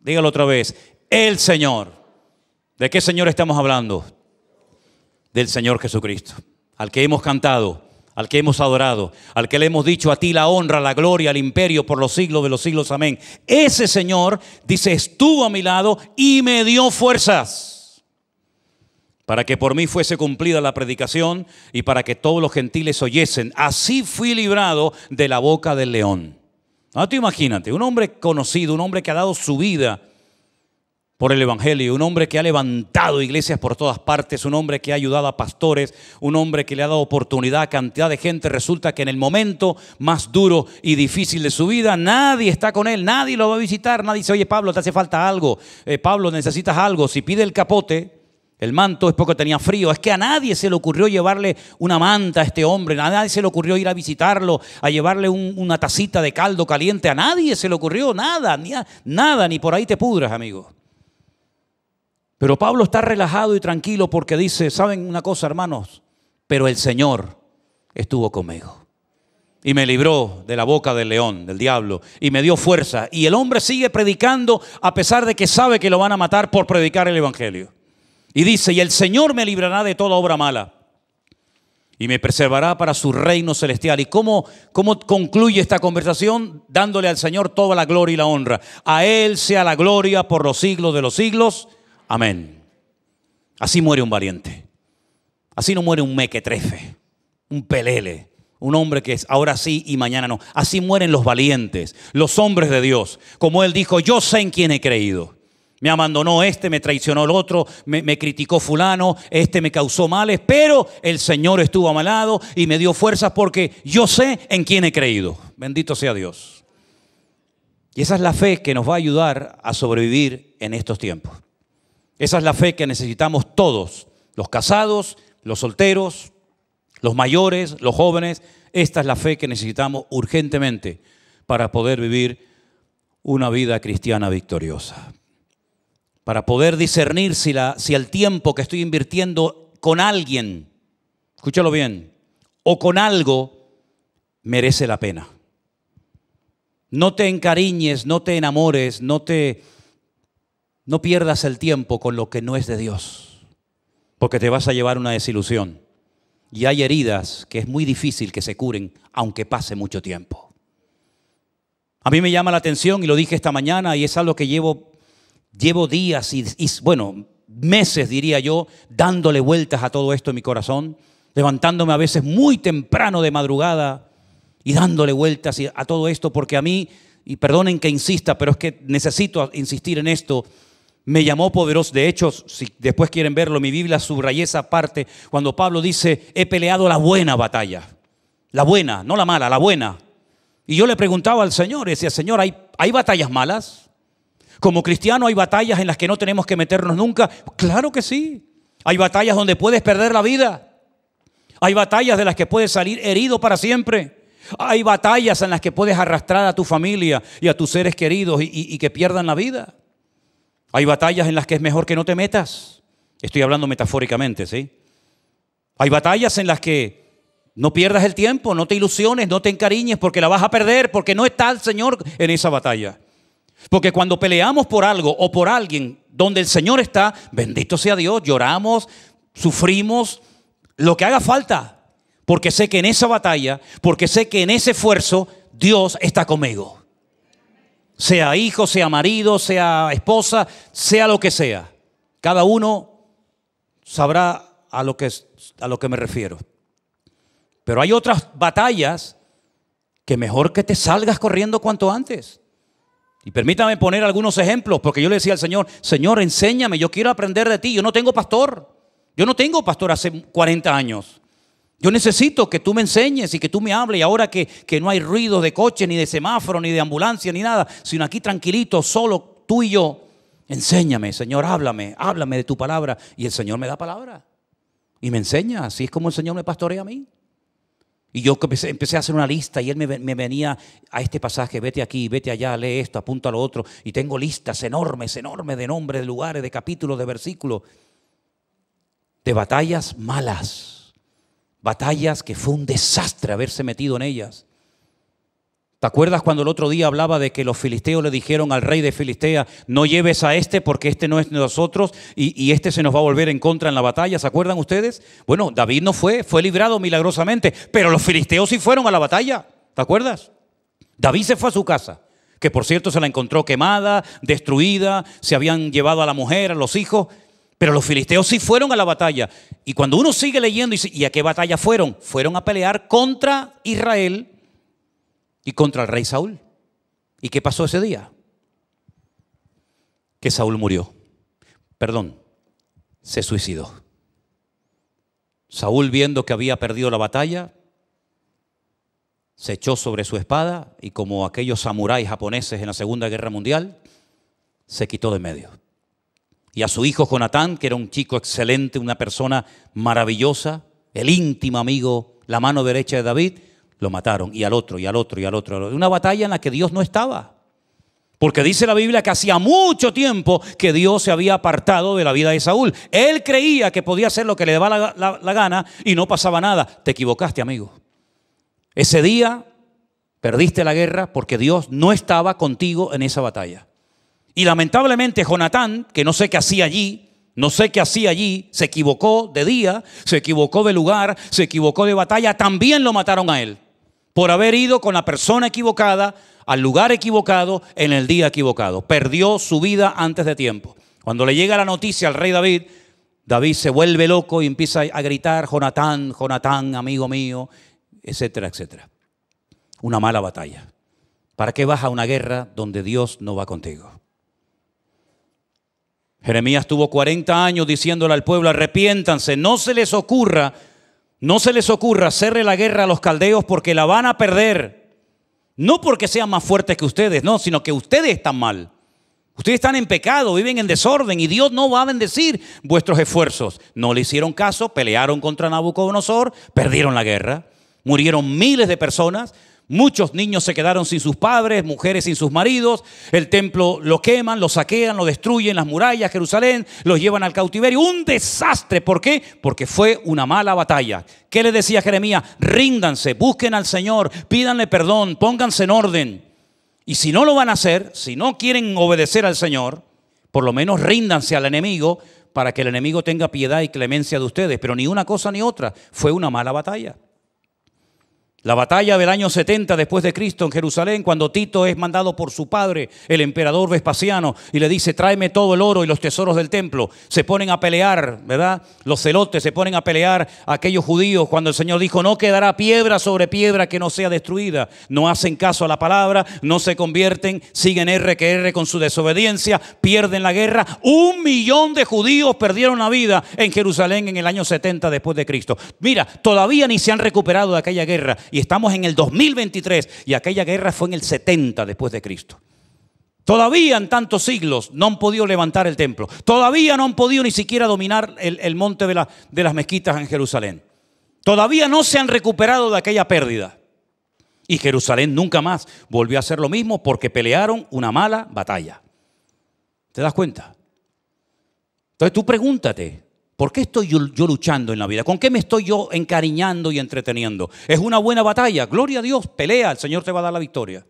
Dígalo otra vez. El Señor. ¿De qué Señor estamos hablando? Del Señor Jesucristo, al que hemos cantado, al que hemos adorado, al que le hemos dicho a ti la honra, la gloria, el imperio por los siglos de los siglos. Amén. Ese Señor, dice, estuvo a mi lado y me dio fuerzas para que por mí fuese cumplida la predicación y para que todos los gentiles oyesen. Así fui librado de la boca del león. Ahora tú imagínate, un hombre conocido, un hombre que ha dado su vida por el Evangelio, un hombre que ha levantado iglesias por todas partes, un hombre que ha ayudado a pastores, un hombre que le ha dado oportunidad a cantidad de gente. Resulta que en el momento más duro y difícil de su vida, nadie está con él, nadie lo va a visitar, nadie dice, oye Pablo, te hace falta algo, eh, Pablo, necesitas algo. Si pide el capote, el manto es porque tenía frío. Es que a nadie se le ocurrió llevarle una manta a este hombre. A nadie se le ocurrió ir a visitarlo, a llevarle una tacita de caldo caliente. A nadie se le ocurrió nada, ni nada, ni por ahí te pudras, amigo. Pero Pablo está relajado y tranquilo porque dice, ¿saben una cosa, hermanos? Pero el Señor estuvo conmigo. Y me libró de la boca del león, del diablo, y me dio fuerza. Y el hombre sigue predicando a pesar de que sabe que lo van a matar por predicar el Evangelio. Y dice, y el Señor me librará de toda obra mala y me preservará para su reino celestial. ¿Y cómo, cómo concluye esta conversación? Dándole al Señor toda la gloria y la honra. A Él sea la gloria por los siglos de los siglos. Amén. Así muere un valiente. Así no muere un mequetrefe, un pelele, un hombre que es ahora sí y mañana no. Así mueren los valientes, los hombres de Dios. Como él dijo, yo sé en quién he creído. Me abandonó este, me traicionó el otro, me, criticó fulano, este me causó males, pero el Señor estuvo a mi lado y me dio fuerzas porque yo sé en quién he creído. Bendito sea Dios. Y esa es la fe que nos va a ayudar a sobrevivir en estos tiempos. Esa es la fe que necesitamos todos, los casados, los solteros, los mayores, los jóvenes. Esta es la fe que necesitamos urgentemente para poder vivir una vida cristiana victoriosa. Para poder discernir si, la, si el tiempo que estoy invirtiendo con alguien, escúchalo bien, o con algo, merece la pena. No te encariñes, no te enamores, no te no pierdas el tiempo con lo que no es de Dios, porque te vas a llevar una desilusión. Y hay heridas que es muy difícil que se curen, aunque pase mucho tiempo. A mí me llama la atención, y lo dije esta mañana, y es algo que llevo, llevo días y, y bueno, meses, diría yo, dándole vueltas a todo esto en mi corazón, levantándome a veces muy temprano de madrugada y dándole vueltas a todo esto, porque a mí, y perdonen que insista, pero es que necesito insistir en esto, me llamó poderoso. De hecho, si después quieren verlo, mi Biblia subraya esa parte cuando Pablo dice, he peleado la buena batalla. La buena, no la mala, la buena. Y yo le preguntaba al Señor, decía, Señor, ¿hay, ¿hay batallas malas? Como cristiano hay batallas en las que no tenemos que meternos nunca. Claro que sí. Hay batallas donde puedes perder la vida. Hay batallas de las que puedes salir herido para siempre. Hay batallas en las que puedes arrastrar a tu familia y a tus seres queridos y que pierdan la vida. Hay batallas en las que es mejor que no te metas. Estoy hablando metafóricamente, ¿sí? Hay batallas en las que no pierdas el tiempo, no te ilusiones, no te encariñes porque la vas a perder, porque no está el Señor en esa batalla. Porque cuando peleamos por algo o por alguien donde el Señor está, bendito sea Dios, lloramos, sufrimos, lo que haga falta. Porque sé que en esa batalla, porque sé que en ese esfuerzo, Dios está conmigo sea hijo, sea marido, sea esposa, sea lo que sea. Cada uno sabrá a lo que, a lo que me refiero. Pero hay otras batallas que mejor que te salgas corriendo cuanto antes. Y permítame poner algunos ejemplos, porque yo le decía al Señor, Señor, enséñame, yo quiero aprender de ti, yo no tengo pastor, yo no tengo pastor hace 40 años. Yo necesito que tú me enseñes y que tú me hables. Y ahora que, no hay ruido de coche, ni de semáforo, ni de ambulancia, ni nada, sino aquí tranquilito, solo tú y yo, enséñame, Señor, háblame, háblame de tu palabra. Y el Señor me da palabra y me enseña. Así es como el Señor me pastorea a mí. Y yo empecé, a hacer una lista y él me, me, venía a este pasaje, vete aquí, vete allá, lee esto, apunta a lo otro. Y tengo listas enormes, enormes de nombres, de lugares, de capítulos, de versículos, de batallas malas batallas que fue un desastre haberse metido en ellas. ¿Te acuerdas cuando el otro día hablaba de que los filisteos le dijeron al rey de Filistea, no lleves a este porque este no es de nosotros y, y, este se nos va a volver en contra en la batalla? ¿Se acuerdan ustedes? Bueno, David no fue, fue librado milagrosamente, pero los filisteos sí fueron a la batalla. ¿Te acuerdas? David se fue a su casa, que por cierto se la encontró quemada, destruida, se habían llevado a la mujer, a los hijos, pero los filisteos sí fueron a la batalla. Y cuando uno sigue leyendo, ¿y a qué batalla fueron? Fueron a pelear contra Israel y contra el rey Saúl. ¿Y qué pasó ese día? Que Saúl murió. Perdón, se suicidó. Saúl, viendo que había perdido la batalla, se echó sobre su espada y como aquellos samuráis japoneses en la Segunda Guerra Mundial, se quitó de medio y a su hijo Jonatán, que era un chico excelente, una persona maravillosa, el íntimo amigo, la mano derecha de David, lo mataron, y al otro, y al otro, y al otro. Una batalla en la que Dios no estaba. Porque dice la Biblia que hacía mucho tiempo que Dios se había apartado de la vida de Saúl. Él creía que podía hacer lo que le daba la, la gana y no pasaba nada. Te equivocaste, amigo. Ese día perdiste la guerra porque Dios no estaba contigo en esa batalla. Y lamentablemente Jonatán, que no sé qué hacía allí, no sé qué hacía allí, se equivocó de día, se equivocó de lugar, se equivocó de batalla, también lo mataron a él por haber ido con la persona equivocada, al lugar equivocado, en el día equivocado. Perdió su vida antes de tiempo. Cuando le llega la noticia al rey David, David se vuelve loco y empieza a gritar, Jonatán, Jonatán, amigo mío, etcétera, etcétera. Una mala batalla. ¿Para qué vas a una guerra donde Dios no va contigo? Jeremías tuvo 40 años diciéndole al pueblo, arrepiéntanse, no se les ocurra, no se les ocurra hacerle la guerra a los caldeos porque la van a perder. No porque sean más fuertes que ustedes, no, sino que ustedes están mal. Ustedes están en pecado, viven en desorden y Dios no va a bendecir vuestros esfuerzos. No le hicieron caso, pelearon contra Nabucodonosor, perdieron la guerra, murieron miles de personas, Muchos niños se quedaron sin sus padres, mujeres sin sus maridos. El templo lo queman, lo saquean, lo destruyen, las murallas, Jerusalén, los llevan al cautiverio. Un desastre. ¿Por qué? Porque fue una mala batalla. ¿Qué le decía Jeremías? Ríndanse, busquen al Señor, pídanle perdón, pónganse en orden. Y si no lo van a hacer, si no quieren obedecer al Señor, por lo menos ríndanse al enemigo para que el enemigo tenga piedad y clemencia de ustedes. Pero ni una cosa ni otra. Fue una mala batalla. La batalla del año 70 después de Cristo en Jerusalén, cuando Tito es mandado por su padre, el emperador Vespasiano, y le dice, tráeme todo el oro y los tesoros del templo. Se ponen a pelear, ¿verdad? Los celotes se ponen a pelear a aquellos judíos cuando el Señor dijo, no quedará piedra sobre piedra que no sea destruida. No hacen caso a la palabra, no se convierten, siguen R que R con su desobediencia, pierden la guerra. Un millón de judíos perdieron la vida en Jerusalén en el año 70 después de Cristo. Mira, todavía ni se han recuperado de aquella guerra y estamos en el 2023 y aquella guerra fue en el 70 después de Cristo. Todavía en tantos siglos no han podido levantar el templo. Todavía no han podido ni siquiera dominar el, monte de, de las mezquitas en Jerusalén. Todavía no se han recuperado de aquella pérdida. Y Jerusalén nunca más volvió a hacer lo mismo porque pelearon una mala batalla. ¿Te das cuenta? Entonces tú pregúntate, ¿Por qué estoy yo, luchando en la vida? ¿Con qué me estoy yo encariñando y entreteniendo? Es una buena batalla, gloria a Dios, pelea, el Señor te va a dar la victoria.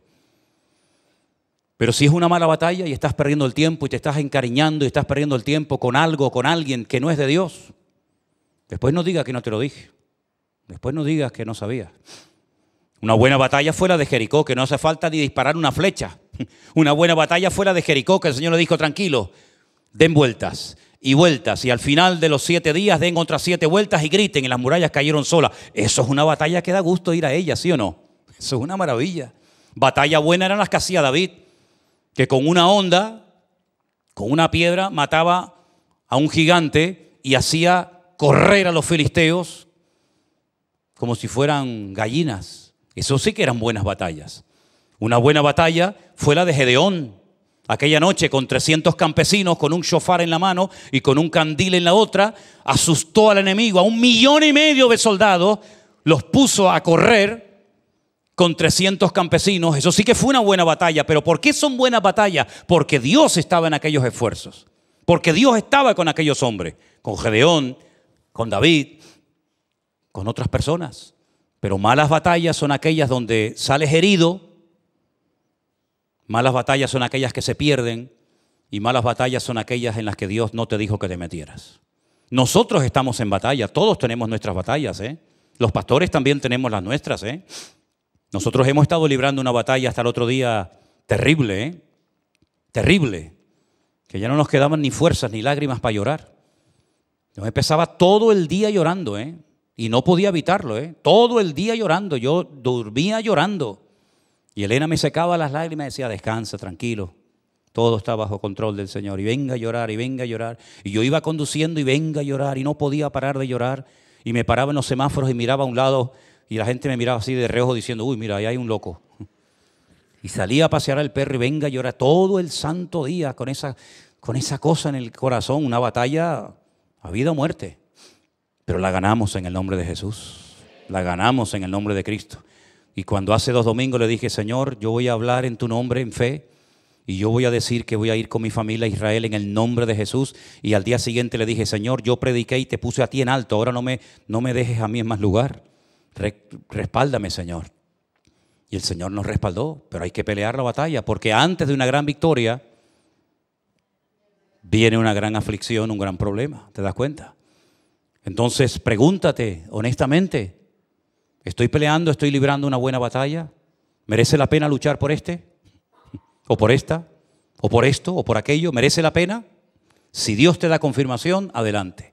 Pero si es una mala batalla y estás perdiendo el tiempo y te estás encariñando y estás perdiendo el tiempo con algo, con alguien que no es de Dios, después no digas que no te lo dije. Después no digas que no sabías. Una buena batalla fuera de Jericó, que no hace falta ni disparar una flecha. Una buena batalla fuera de Jericó, que el Señor le dijo, tranquilo, den vueltas y vueltas. Y al final de los siete días den otras siete vueltas y griten y las murallas cayeron solas. Eso es una batalla que da gusto ir a ella, ¿sí o no? Eso es una maravilla. Batalla buena eran las que hacía David, que con una onda, con una piedra, mataba a un gigante y hacía correr a los filisteos como si fueran gallinas. Eso sí que eran buenas batallas. Una buena batalla fue la de Gedeón, Aquella noche, con 300 campesinos, con un shofar en la mano y con un candil en la otra, asustó al enemigo. A un millón y medio de soldados los puso a correr con 300 campesinos. Eso sí que fue una buena batalla. Pero ¿por qué son buenas batallas? Porque Dios estaba en aquellos esfuerzos. Porque Dios estaba con aquellos hombres. Con Gedeón, con David, con otras personas. Pero malas batallas son aquellas donde sales herido Malas batallas son aquellas que se pierden y malas batallas son aquellas en las que Dios no te dijo que te metieras. Nosotros estamos en batalla, todos tenemos nuestras batallas, ¿eh? Los pastores también tenemos las nuestras, ¿eh? Nosotros hemos estado librando una batalla hasta el otro día terrible, ¿eh? Terrible, que ya no nos quedaban ni fuerzas ni lágrimas para llorar. Yo empezaba todo el día llorando, ¿eh? Y no podía evitarlo, ¿eh? Todo el día llorando, yo dormía llorando. Y Elena me secaba las lágrimas y decía, descansa, tranquilo. Todo está bajo control del Señor. Y venga a llorar, y venga a llorar. Y yo iba conduciendo y venga a llorar, y no podía parar de llorar. Y me paraba en los semáforos y miraba a un lado, y la gente me miraba así de reojo diciendo, uy, mira, ahí hay un loco. Y salía a pasear al perro y venga a llorar todo el santo día con esa, con esa cosa en el corazón, una batalla a vida o muerte. Pero la ganamos en el nombre de Jesús. La ganamos en el nombre de Cristo. Y cuando hace dos domingos le dije, Señor, yo voy a hablar en tu nombre en fe. Y yo voy a decir que voy a ir con mi familia a Israel en el nombre de Jesús. Y al día siguiente le dije, Señor, yo prediqué y te puse a ti en alto. Ahora no me, no me dejes a mí en más lugar. respáldame, Señor. Y el Señor nos respaldó. Pero hay que pelear la batalla. Porque antes de una gran victoria, viene una gran aflicción, un gran problema. ¿Te das cuenta? Entonces, pregúntate honestamente. ¿Estoy peleando? ¿Estoy librando una buena batalla? ¿Merece la pena luchar por este? ¿O por esta? ¿O por esto? ¿O por aquello? ¿Merece la pena? Si Dios te da confirmación, adelante.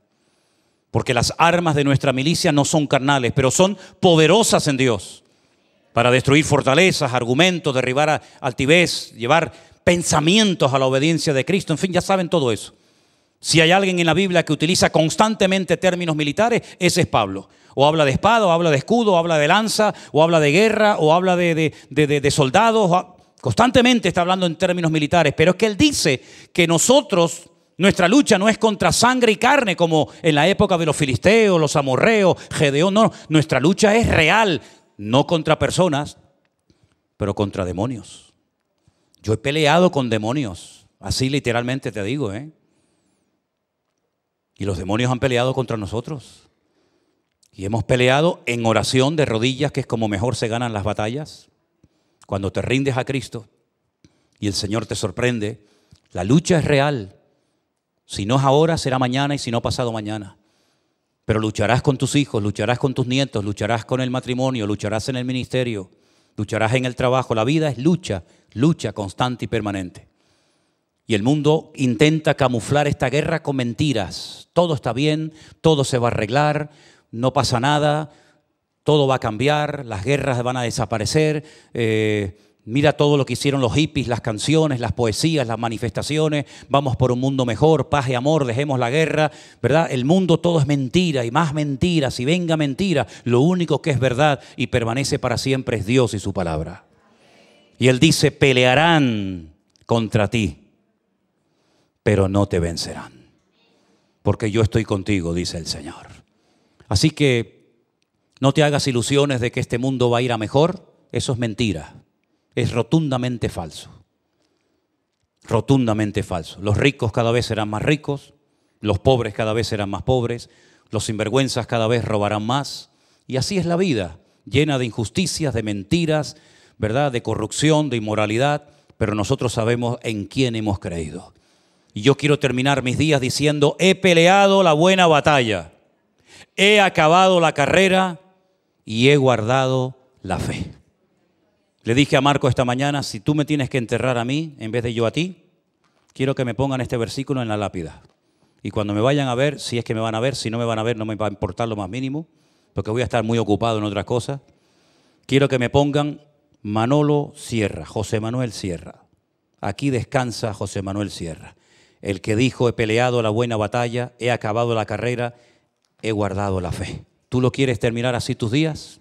Porque las armas de nuestra milicia no son carnales, pero son poderosas en Dios para destruir fortalezas, argumentos, derribar altivez, llevar pensamientos a la obediencia de Cristo. En fin, ya saben todo eso. Si hay alguien en la Biblia que utiliza constantemente términos militares, ese es Pablo o habla de espada, o habla de escudo, o habla de lanza, o habla de guerra, o habla de, soldados. Constantemente está hablando en términos militares, pero es que él dice que nosotros, nuestra lucha no es contra sangre y carne como en la época de los filisteos, los amorreos, Gedeón, no, nuestra lucha es real, no contra personas, pero contra demonios. Yo he peleado con demonios, así literalmente te digo, ¿eh? Y los demonios han peleado contra nosotros. Y hemos peleado en oración de rodillas, que es como mejor se ganan las batallas. Cuando te rindes a Cristo y el Señor te sorprende, la lucha es real. Si no es ahora, será mañana y si no pasado mañana. Pero lucharás con tus hijos, lucharás con tus nietos, lucharás con el matrimonio, lucharás en el ministerio, lucharás en el trabajo. La vida es lucha, lucha constante y permanente. Y el mundo intenta camuflar esta guerra con mentiras. Todo está bien, todo se va a arreglar, no pasa nada, todo va a cambiar, las guerras van a desaparecer, eh, mira todo lo que hicieron los hippies, las canciones, las poesías, las manifestaciones, vamos por un mundo mejor, paz y amor, dejemos la guerra, ¿verdad? El mundo todo es mentira y más mentiras si venga mentira, lo único que es verdad y permanece para siempre es Dios y su palabra. Y él dice, pelearán contra ti, pero no te vencerán, porque yo estoy contigo, dice el Señor. Así que no te hagas ilusiones de que este mundo va a ir a mejor. Eso es mentira. Es rotundamente falso. Rotundamente falso. Los ricos cada vez serán más ricos, los pobres cada vez serán más pobres, los sinvergüenzas cada vez robarán más. Y así es la vida, llena de injusticias, de mentiras, ¿verdad? De corrupción, de inmoralidad, pero nosotros sabemos en quién hemos creído. Y yo quiero terminar mis días diciendo, he peleado la buena batalla he acabado la carrera y he guardado la fe. Le dije a Marco esta mañana, si tú me tienes que enterrar a mí en vez de yo a ti, quiero que me pongan este versículo en la lápida. Y cuando me vayan a ver, si es que me van a ver, si no me van a ver, no me va a importar lo más mínimo, porque voy a estar muy ocupado en otras cosas. Quiero que me pongan Manolo Sierra, José Manuel Sierra. Aquí descansa José Manuel Sierra, el que dijo, he peleado la buena batalla, he acabado la carrera he guardado la fe. ¿Tú lo quieres terminar así tus días?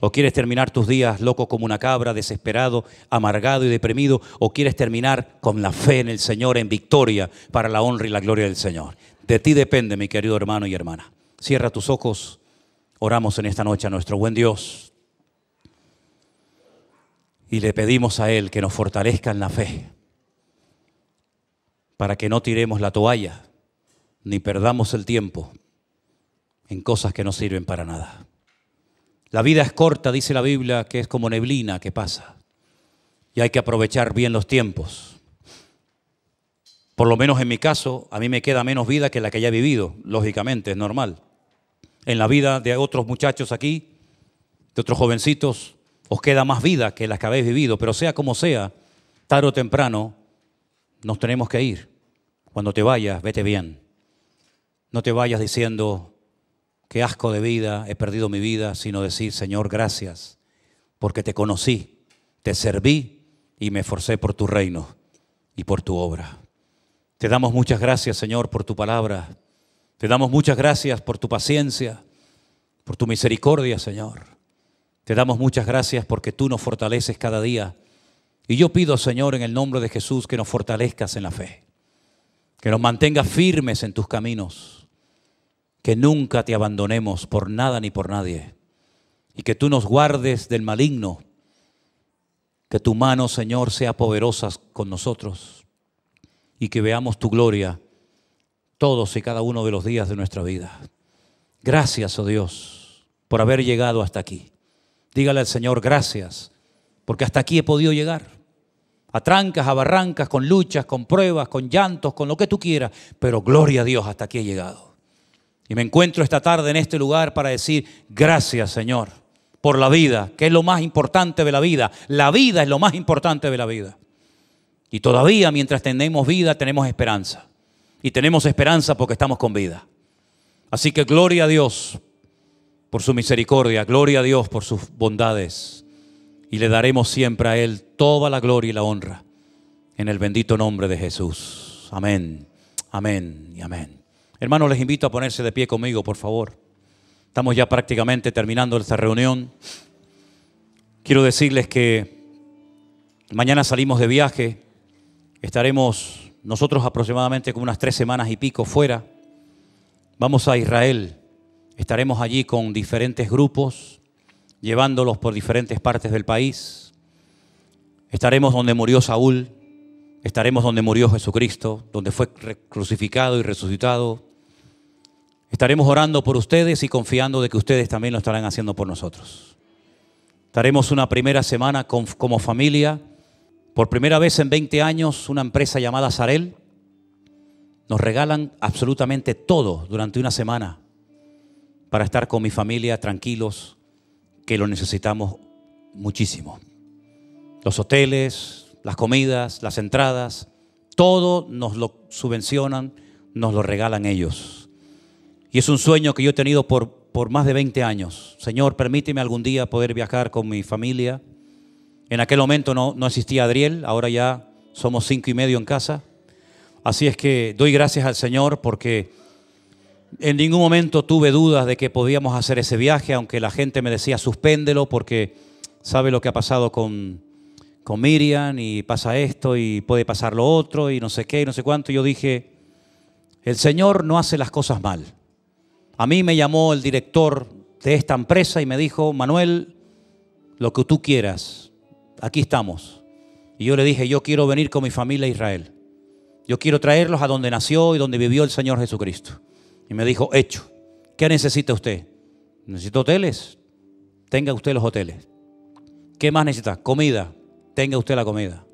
¿O quieres terminar tus días loco como una cabra, desesperado, amargado y deprimido? ¿O quieres terminar con la fe en el Señor, en victoria, para la honra y la gloria del Señor? De ti depende, mi querido hermano y hermana. Cierra tus ojos. Oramos en esta noche a nuestro buen Dios. Y le pedimos a Él que nos fortalezca en la fe, para que no tiremos la toalla, ni perdamos el tiempo, en cosas que no sirven para nada. La vida es corta, dice la Biblia, que es como neblina que pasa. Y hay que aprovechar bien los tiempos. Por lo menos en mi caso, a mí me queda menos vida que la que haya vivido, lógicamente, es normal. En la vida de otros muchachos aquí, de otros jovencitos, os queda más vida que las que habéis vivido, pero sea como sea, tarde o temprano, nos tenemos que ir. Cuando te vayas, vete bien. No te vayas diciendo, qué asco de vida, he perdido mi vida, sino decir, Señor, gracias, porque te conocí, te serví y me esforcé por tu reino y por tu obra. Te damos muchas gracias, Señor, por tu palabra. Te damos muchas gracias por tu paciencia, por tu misericordia, Señor. Te damos muchas gracias porque tú nos fortaleces cada día. Y yo pido, Señor, en el nombre de Jesús, que nos fortalezcas en la fe, que nos mantengas firmes en tus caminos, que nunca te abandonemos por nada ni por nadie, y que tú nos guardes del maligno, que tu mano, Señor, sea poderosa con nosotros, y que veamos tu gloria todos y cada uno de los días de nuestra vida. Gracias, oh Dios, por haber llegado hasta aquí. Dígale al Señor, gracias, porque hasta aquí he podido llegar. A trancas, a barrancas, con luchas, con pruebas, con llantos, con lo que tú quieras, pero gloria a Dios, hasta aquí he llegado. Y me encuentro esta tarde en este lugar para decir, gracias Señor por la vida, que es lo más importante de la vida. La vida es lo más importante de la vida. Y todavía mientras tenemos vida tenemos esperanza. Y tenemos esperanza porque estamos con vida. Así que gloria a Dios por su misericordia, gloria a Dios por sus bondades. Y le daremos siempre a Él toda la gloria y la honra. En el bendito nombre de Jesús. Amén, amén y amén. Hermanos, les invito a ponerse de pie conmigo, por favor. Estamos ya prácticamente terminando esta reunión. Quiero decirles que mañana salimos de viaje. Estaremos nosotros aproximadamente como unas tres semanas y pico fuera. Vamos a Israel. Estaremos allí con diferentes grupos, llevándolos por diferentes partes del país. Estaremos donde murió Saúl, estaremos donde murió Jesucristo, donde fue crucificado y resucitado. Estaremos orando por ustedes y confiando de que ustedes también lo estarán haciendo por nosotros. Estaremos una primera semana como familia. Por primera vez en 20 años, una empresa llamada Sarel nos regalan absolutamente todo durante una semana para estar con mi familia tranquilos, que lo necesitamos muchísimo. Los hoteles, las comidas, las entradas, todo nos lo subvencionan, nos lo regalan ellos. Y es un sueño que yo he tenido por, por más de 20 años. Señor, permíteme algún día poder viajar con mi familia. En aquel momento no, no asistía Adriel, ahora ya somos cinco y medio en casa. Así es que doy gracias al Señor porque en ningún momento tuve dudas de que podíamos hacer ese viaje, aunque la gente me decía suspéndelo porque sabe lo que ha pasado con, con Miriam y pasa esto y puede pasar lo otro y no sé qué y no sé cuánto. yo dije, el Señor no hace las cosas mal. A mí me llamó el director de esta empresa y me dijo, Manuel, lo que tú quieras, aquí estamos. Y yo le dije, yo quiero venir con mi familia a Israel. Yo quiero traerlos a donde nació y donde vivió el Señor Jesucristo. Y me dijo, hecho, ¿qué necesita usted? Necesito hoteles, tenga usted los hoteles. ¿Qué más necesita? Comida, tenga usted la comida.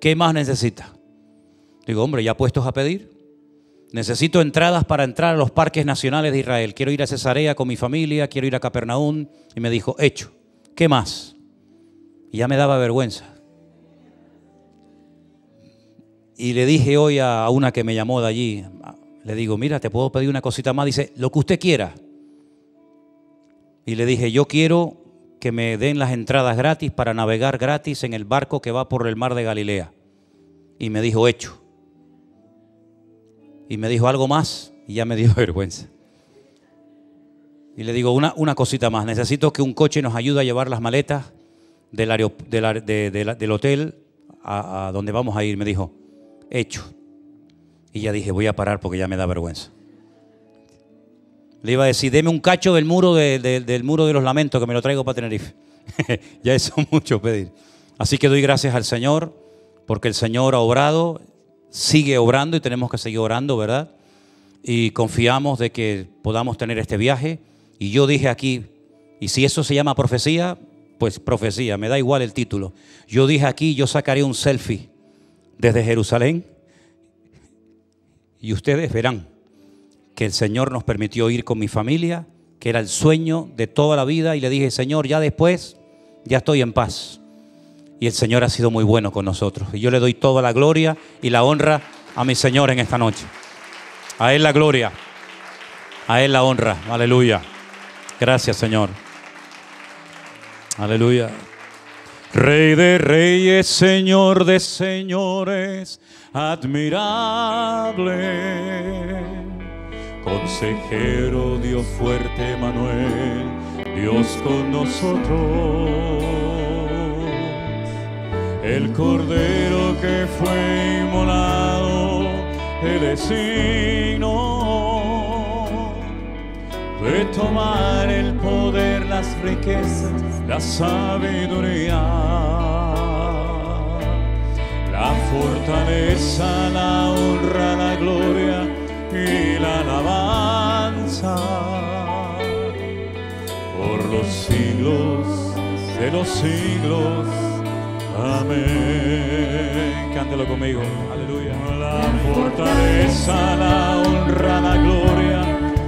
¿Qué más necesita? Digo, hombre, ya puestos a pedir. Necesito entradas para entrar a los parques nacionales de Israel. Quiero ir a Cesarea con mi familia, quiero ir a Capernaum. Y me dijo, hecho. ¿Qué más? Y ya me daba vergüenza. Y le dije hoy a una que me llamó de allí, le digo, mira, te puedo pedir una cosita más. Dice, lo que usted quiera. Y le dije, yo quiero que me den las entradas gratis para navegar gratis en el barco que va por el mar de Galilea. Y me dijo, hecho y me dijo algo más y ya me dio vergüenza. Y le digo una, una cosita más, necesito que un coche nos ayude a llevar las maletas del, del hotel a, donde vamos a ir, me dijo, hecho. Y ya dije, voy a parar porque ya me da vergüenza. Le iba a decir, deme un cacho del muro de, del muro de los lamentos que me lo traigo para Tenerife. ya eso es mucho pedir. Así que doy gracias al Señor porque el Señor ha obrado, sigue obrando y tenemos que seguir orando, ¿verdad? Y confiamos de que podamos tener este viaje. Y yo dije aquí, y si eso se llama profecía, pues profecía, me da igual el título. Yo dije aquí, yo sacaré un selfie desde Jerusalén y ustedes verán que el Señor nos permitió ir con mi familia, que era el sueño de toda la vida, y le dije, Señor, ya después, ya estoy en paz y el Señor ha sido muy bueno con nosotros. Y yo le doy toda la gloria y la honra a mi Señor en esta noche. A Él la gloria, a Él la honra. Aleluya. Gracias Señor. Aleluya. Rey de reyes, Señor de señores, admirable. Consejero, Dios fuerte, Manuel, Dios con nosotros el cordero que fue inmolado, el signo de tomar el poder, las riquezas, la sabiduría la fortaleza, la honra, la gloria y la alabanza por los siglos de los siglos. Amén. Cántelo conmigo. Aleluya. La fortaleza, la honra, la gloria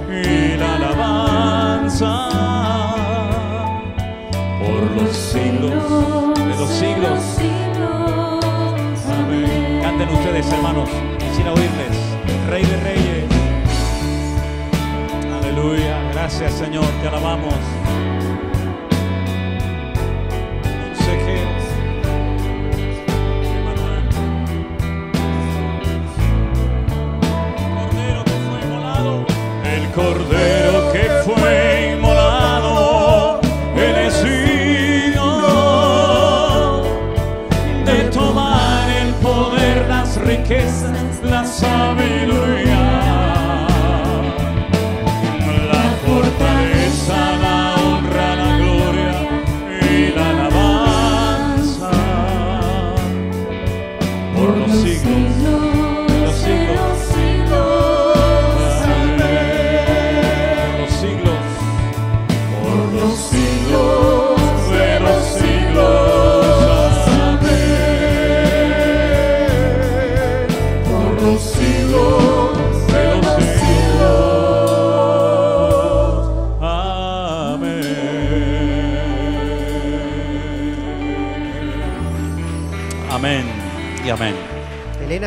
y la alabanza por los siglos de los siglos. Amén. Canten ustedes, hermanos, sin oírles. Rey de reyes. Aleluya. Gracias, Señor. Te alabamos. Cordero que fue inmolado, el el de tomar el poder, las riquezas, las sabiduría.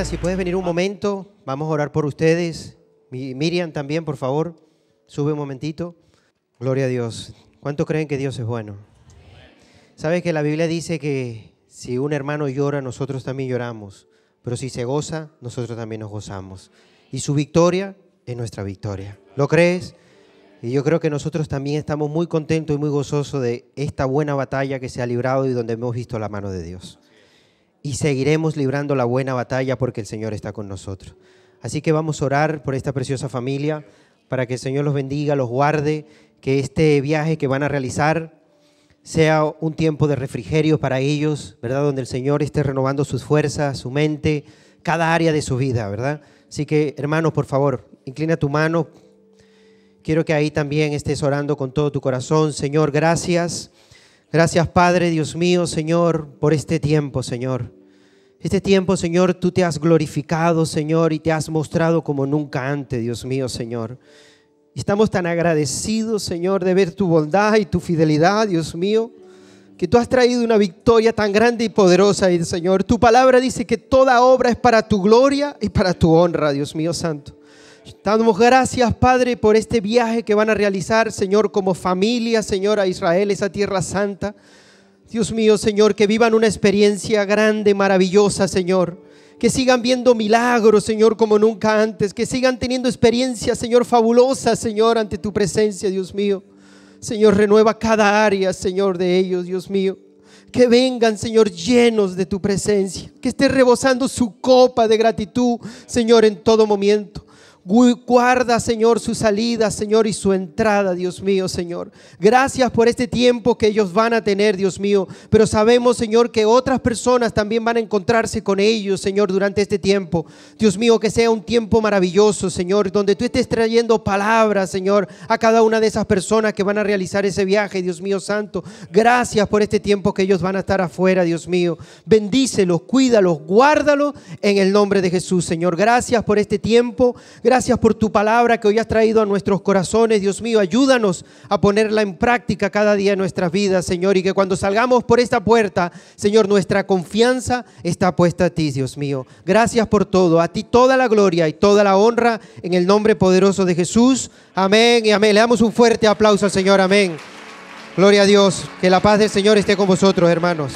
si puedes venir un ah. momento, vamos a orar por ustedes. Miriam también, por favor, sube un momentito. Gloria a Dios. ¿Cuánto creen que Dios es bueno? Sabes que la Biblia dice que si un hermano llora, nosotros también lloramos, pero si se goza, nosotros también nos gozamos. Y su victoria es nuestra victoria. ¿Lo crees? Y yo creo que nosotros también estamos muy contentos y muy gozosos de esta buena batalla que se ha librado y donde hemos visto la mano de Dios y seguiremos librando la buena batalla porque el Señor está con nosotros. Así que vamos a orar por esta preciosa familia para que el Señor los bendiga, los guarde, que este viaje que van a realizar sea un tiempo de refrigerio para ellos, ¿verdad? Donde el Señor esté renovando sus fuerzas, su mente, cada área de su vida, ¿verdad? Así que, hermano, por favor, inclina tu mano. Quiero que ahí también estés orando con todo tu corazón. Señor, gracias. Gracias, Padre, Dios mío, Señor, por este tiempo, Señor. Este tiempo, Señor, tú te has glorificado, Señor, y te has mostrado como nunca antes, Dios mío, Señor. Estamos tan agradecidos, Señor, de ver tu bondad y tu fidelidad, Dios mío, que tú has traído una victoria tan grande y poderosa, Señor. Tu palabra dice que toda obra es para tu gloria y para tu honra, Dios mío santo. Damos gracias, Padre, por este viaje que van a realizar, Señor, como familia, Señor, a Israel, esa tierra santa. Dios mío, Señor, que vivan una experiencia grande, maravillosa, Señor. Que sigan viendo milagros, Señor, como nunca antes. Que sigan teniendo experiencias, Señor, fabulosas, Señor, ante tu presencia, Dios mío. Señor, renueva cada área, Señor, de ellos, Dios mío. Que vengan, Señor, llenos de tu presencia. Que esté rebosando su copa de gratitud, Señor, en todo momento. Guarda, Señor, su salida, Señor, y su entrada, Dios mío, Señor. Gracias por este tiempo que ellos van a tener, Dios mío. Pero sabemos, Señor, que otras personas también van a encontrarse con ellos, Señor, durante este tiempo. Dios mío, que sea un tiempo maravilloso, Señor, donde tú estés trayendo palabras, Señor, a cada una de esas personas que van a realizar ese viaje, Dios mío santo. Gracias por este tiempo que ellos van a estar afuera, Dios mío. Bendícelos, cuídalos, guárdalos en el nombre de Jesús, Señor. Gracias por este tiempo. Gracias por tu palabra que hoy has traído a nuestros corazones, Dios mío. Ayúdanos a ponerla en práctica cada día en nuestras vidas, Señor. Y que cuando salgamos por esta puerta, Señor, nuestra confianza está puesta a ti, Dios mío. Gracias por todo. A ti toda la gloria y toda la honra en el nombre poderoso de Jesús. Amén y amén. Le damos un fuerte aplauso al Señor. Amén. Gloria a Dios. Que la paz del Señor esté con vosotros, hermanos.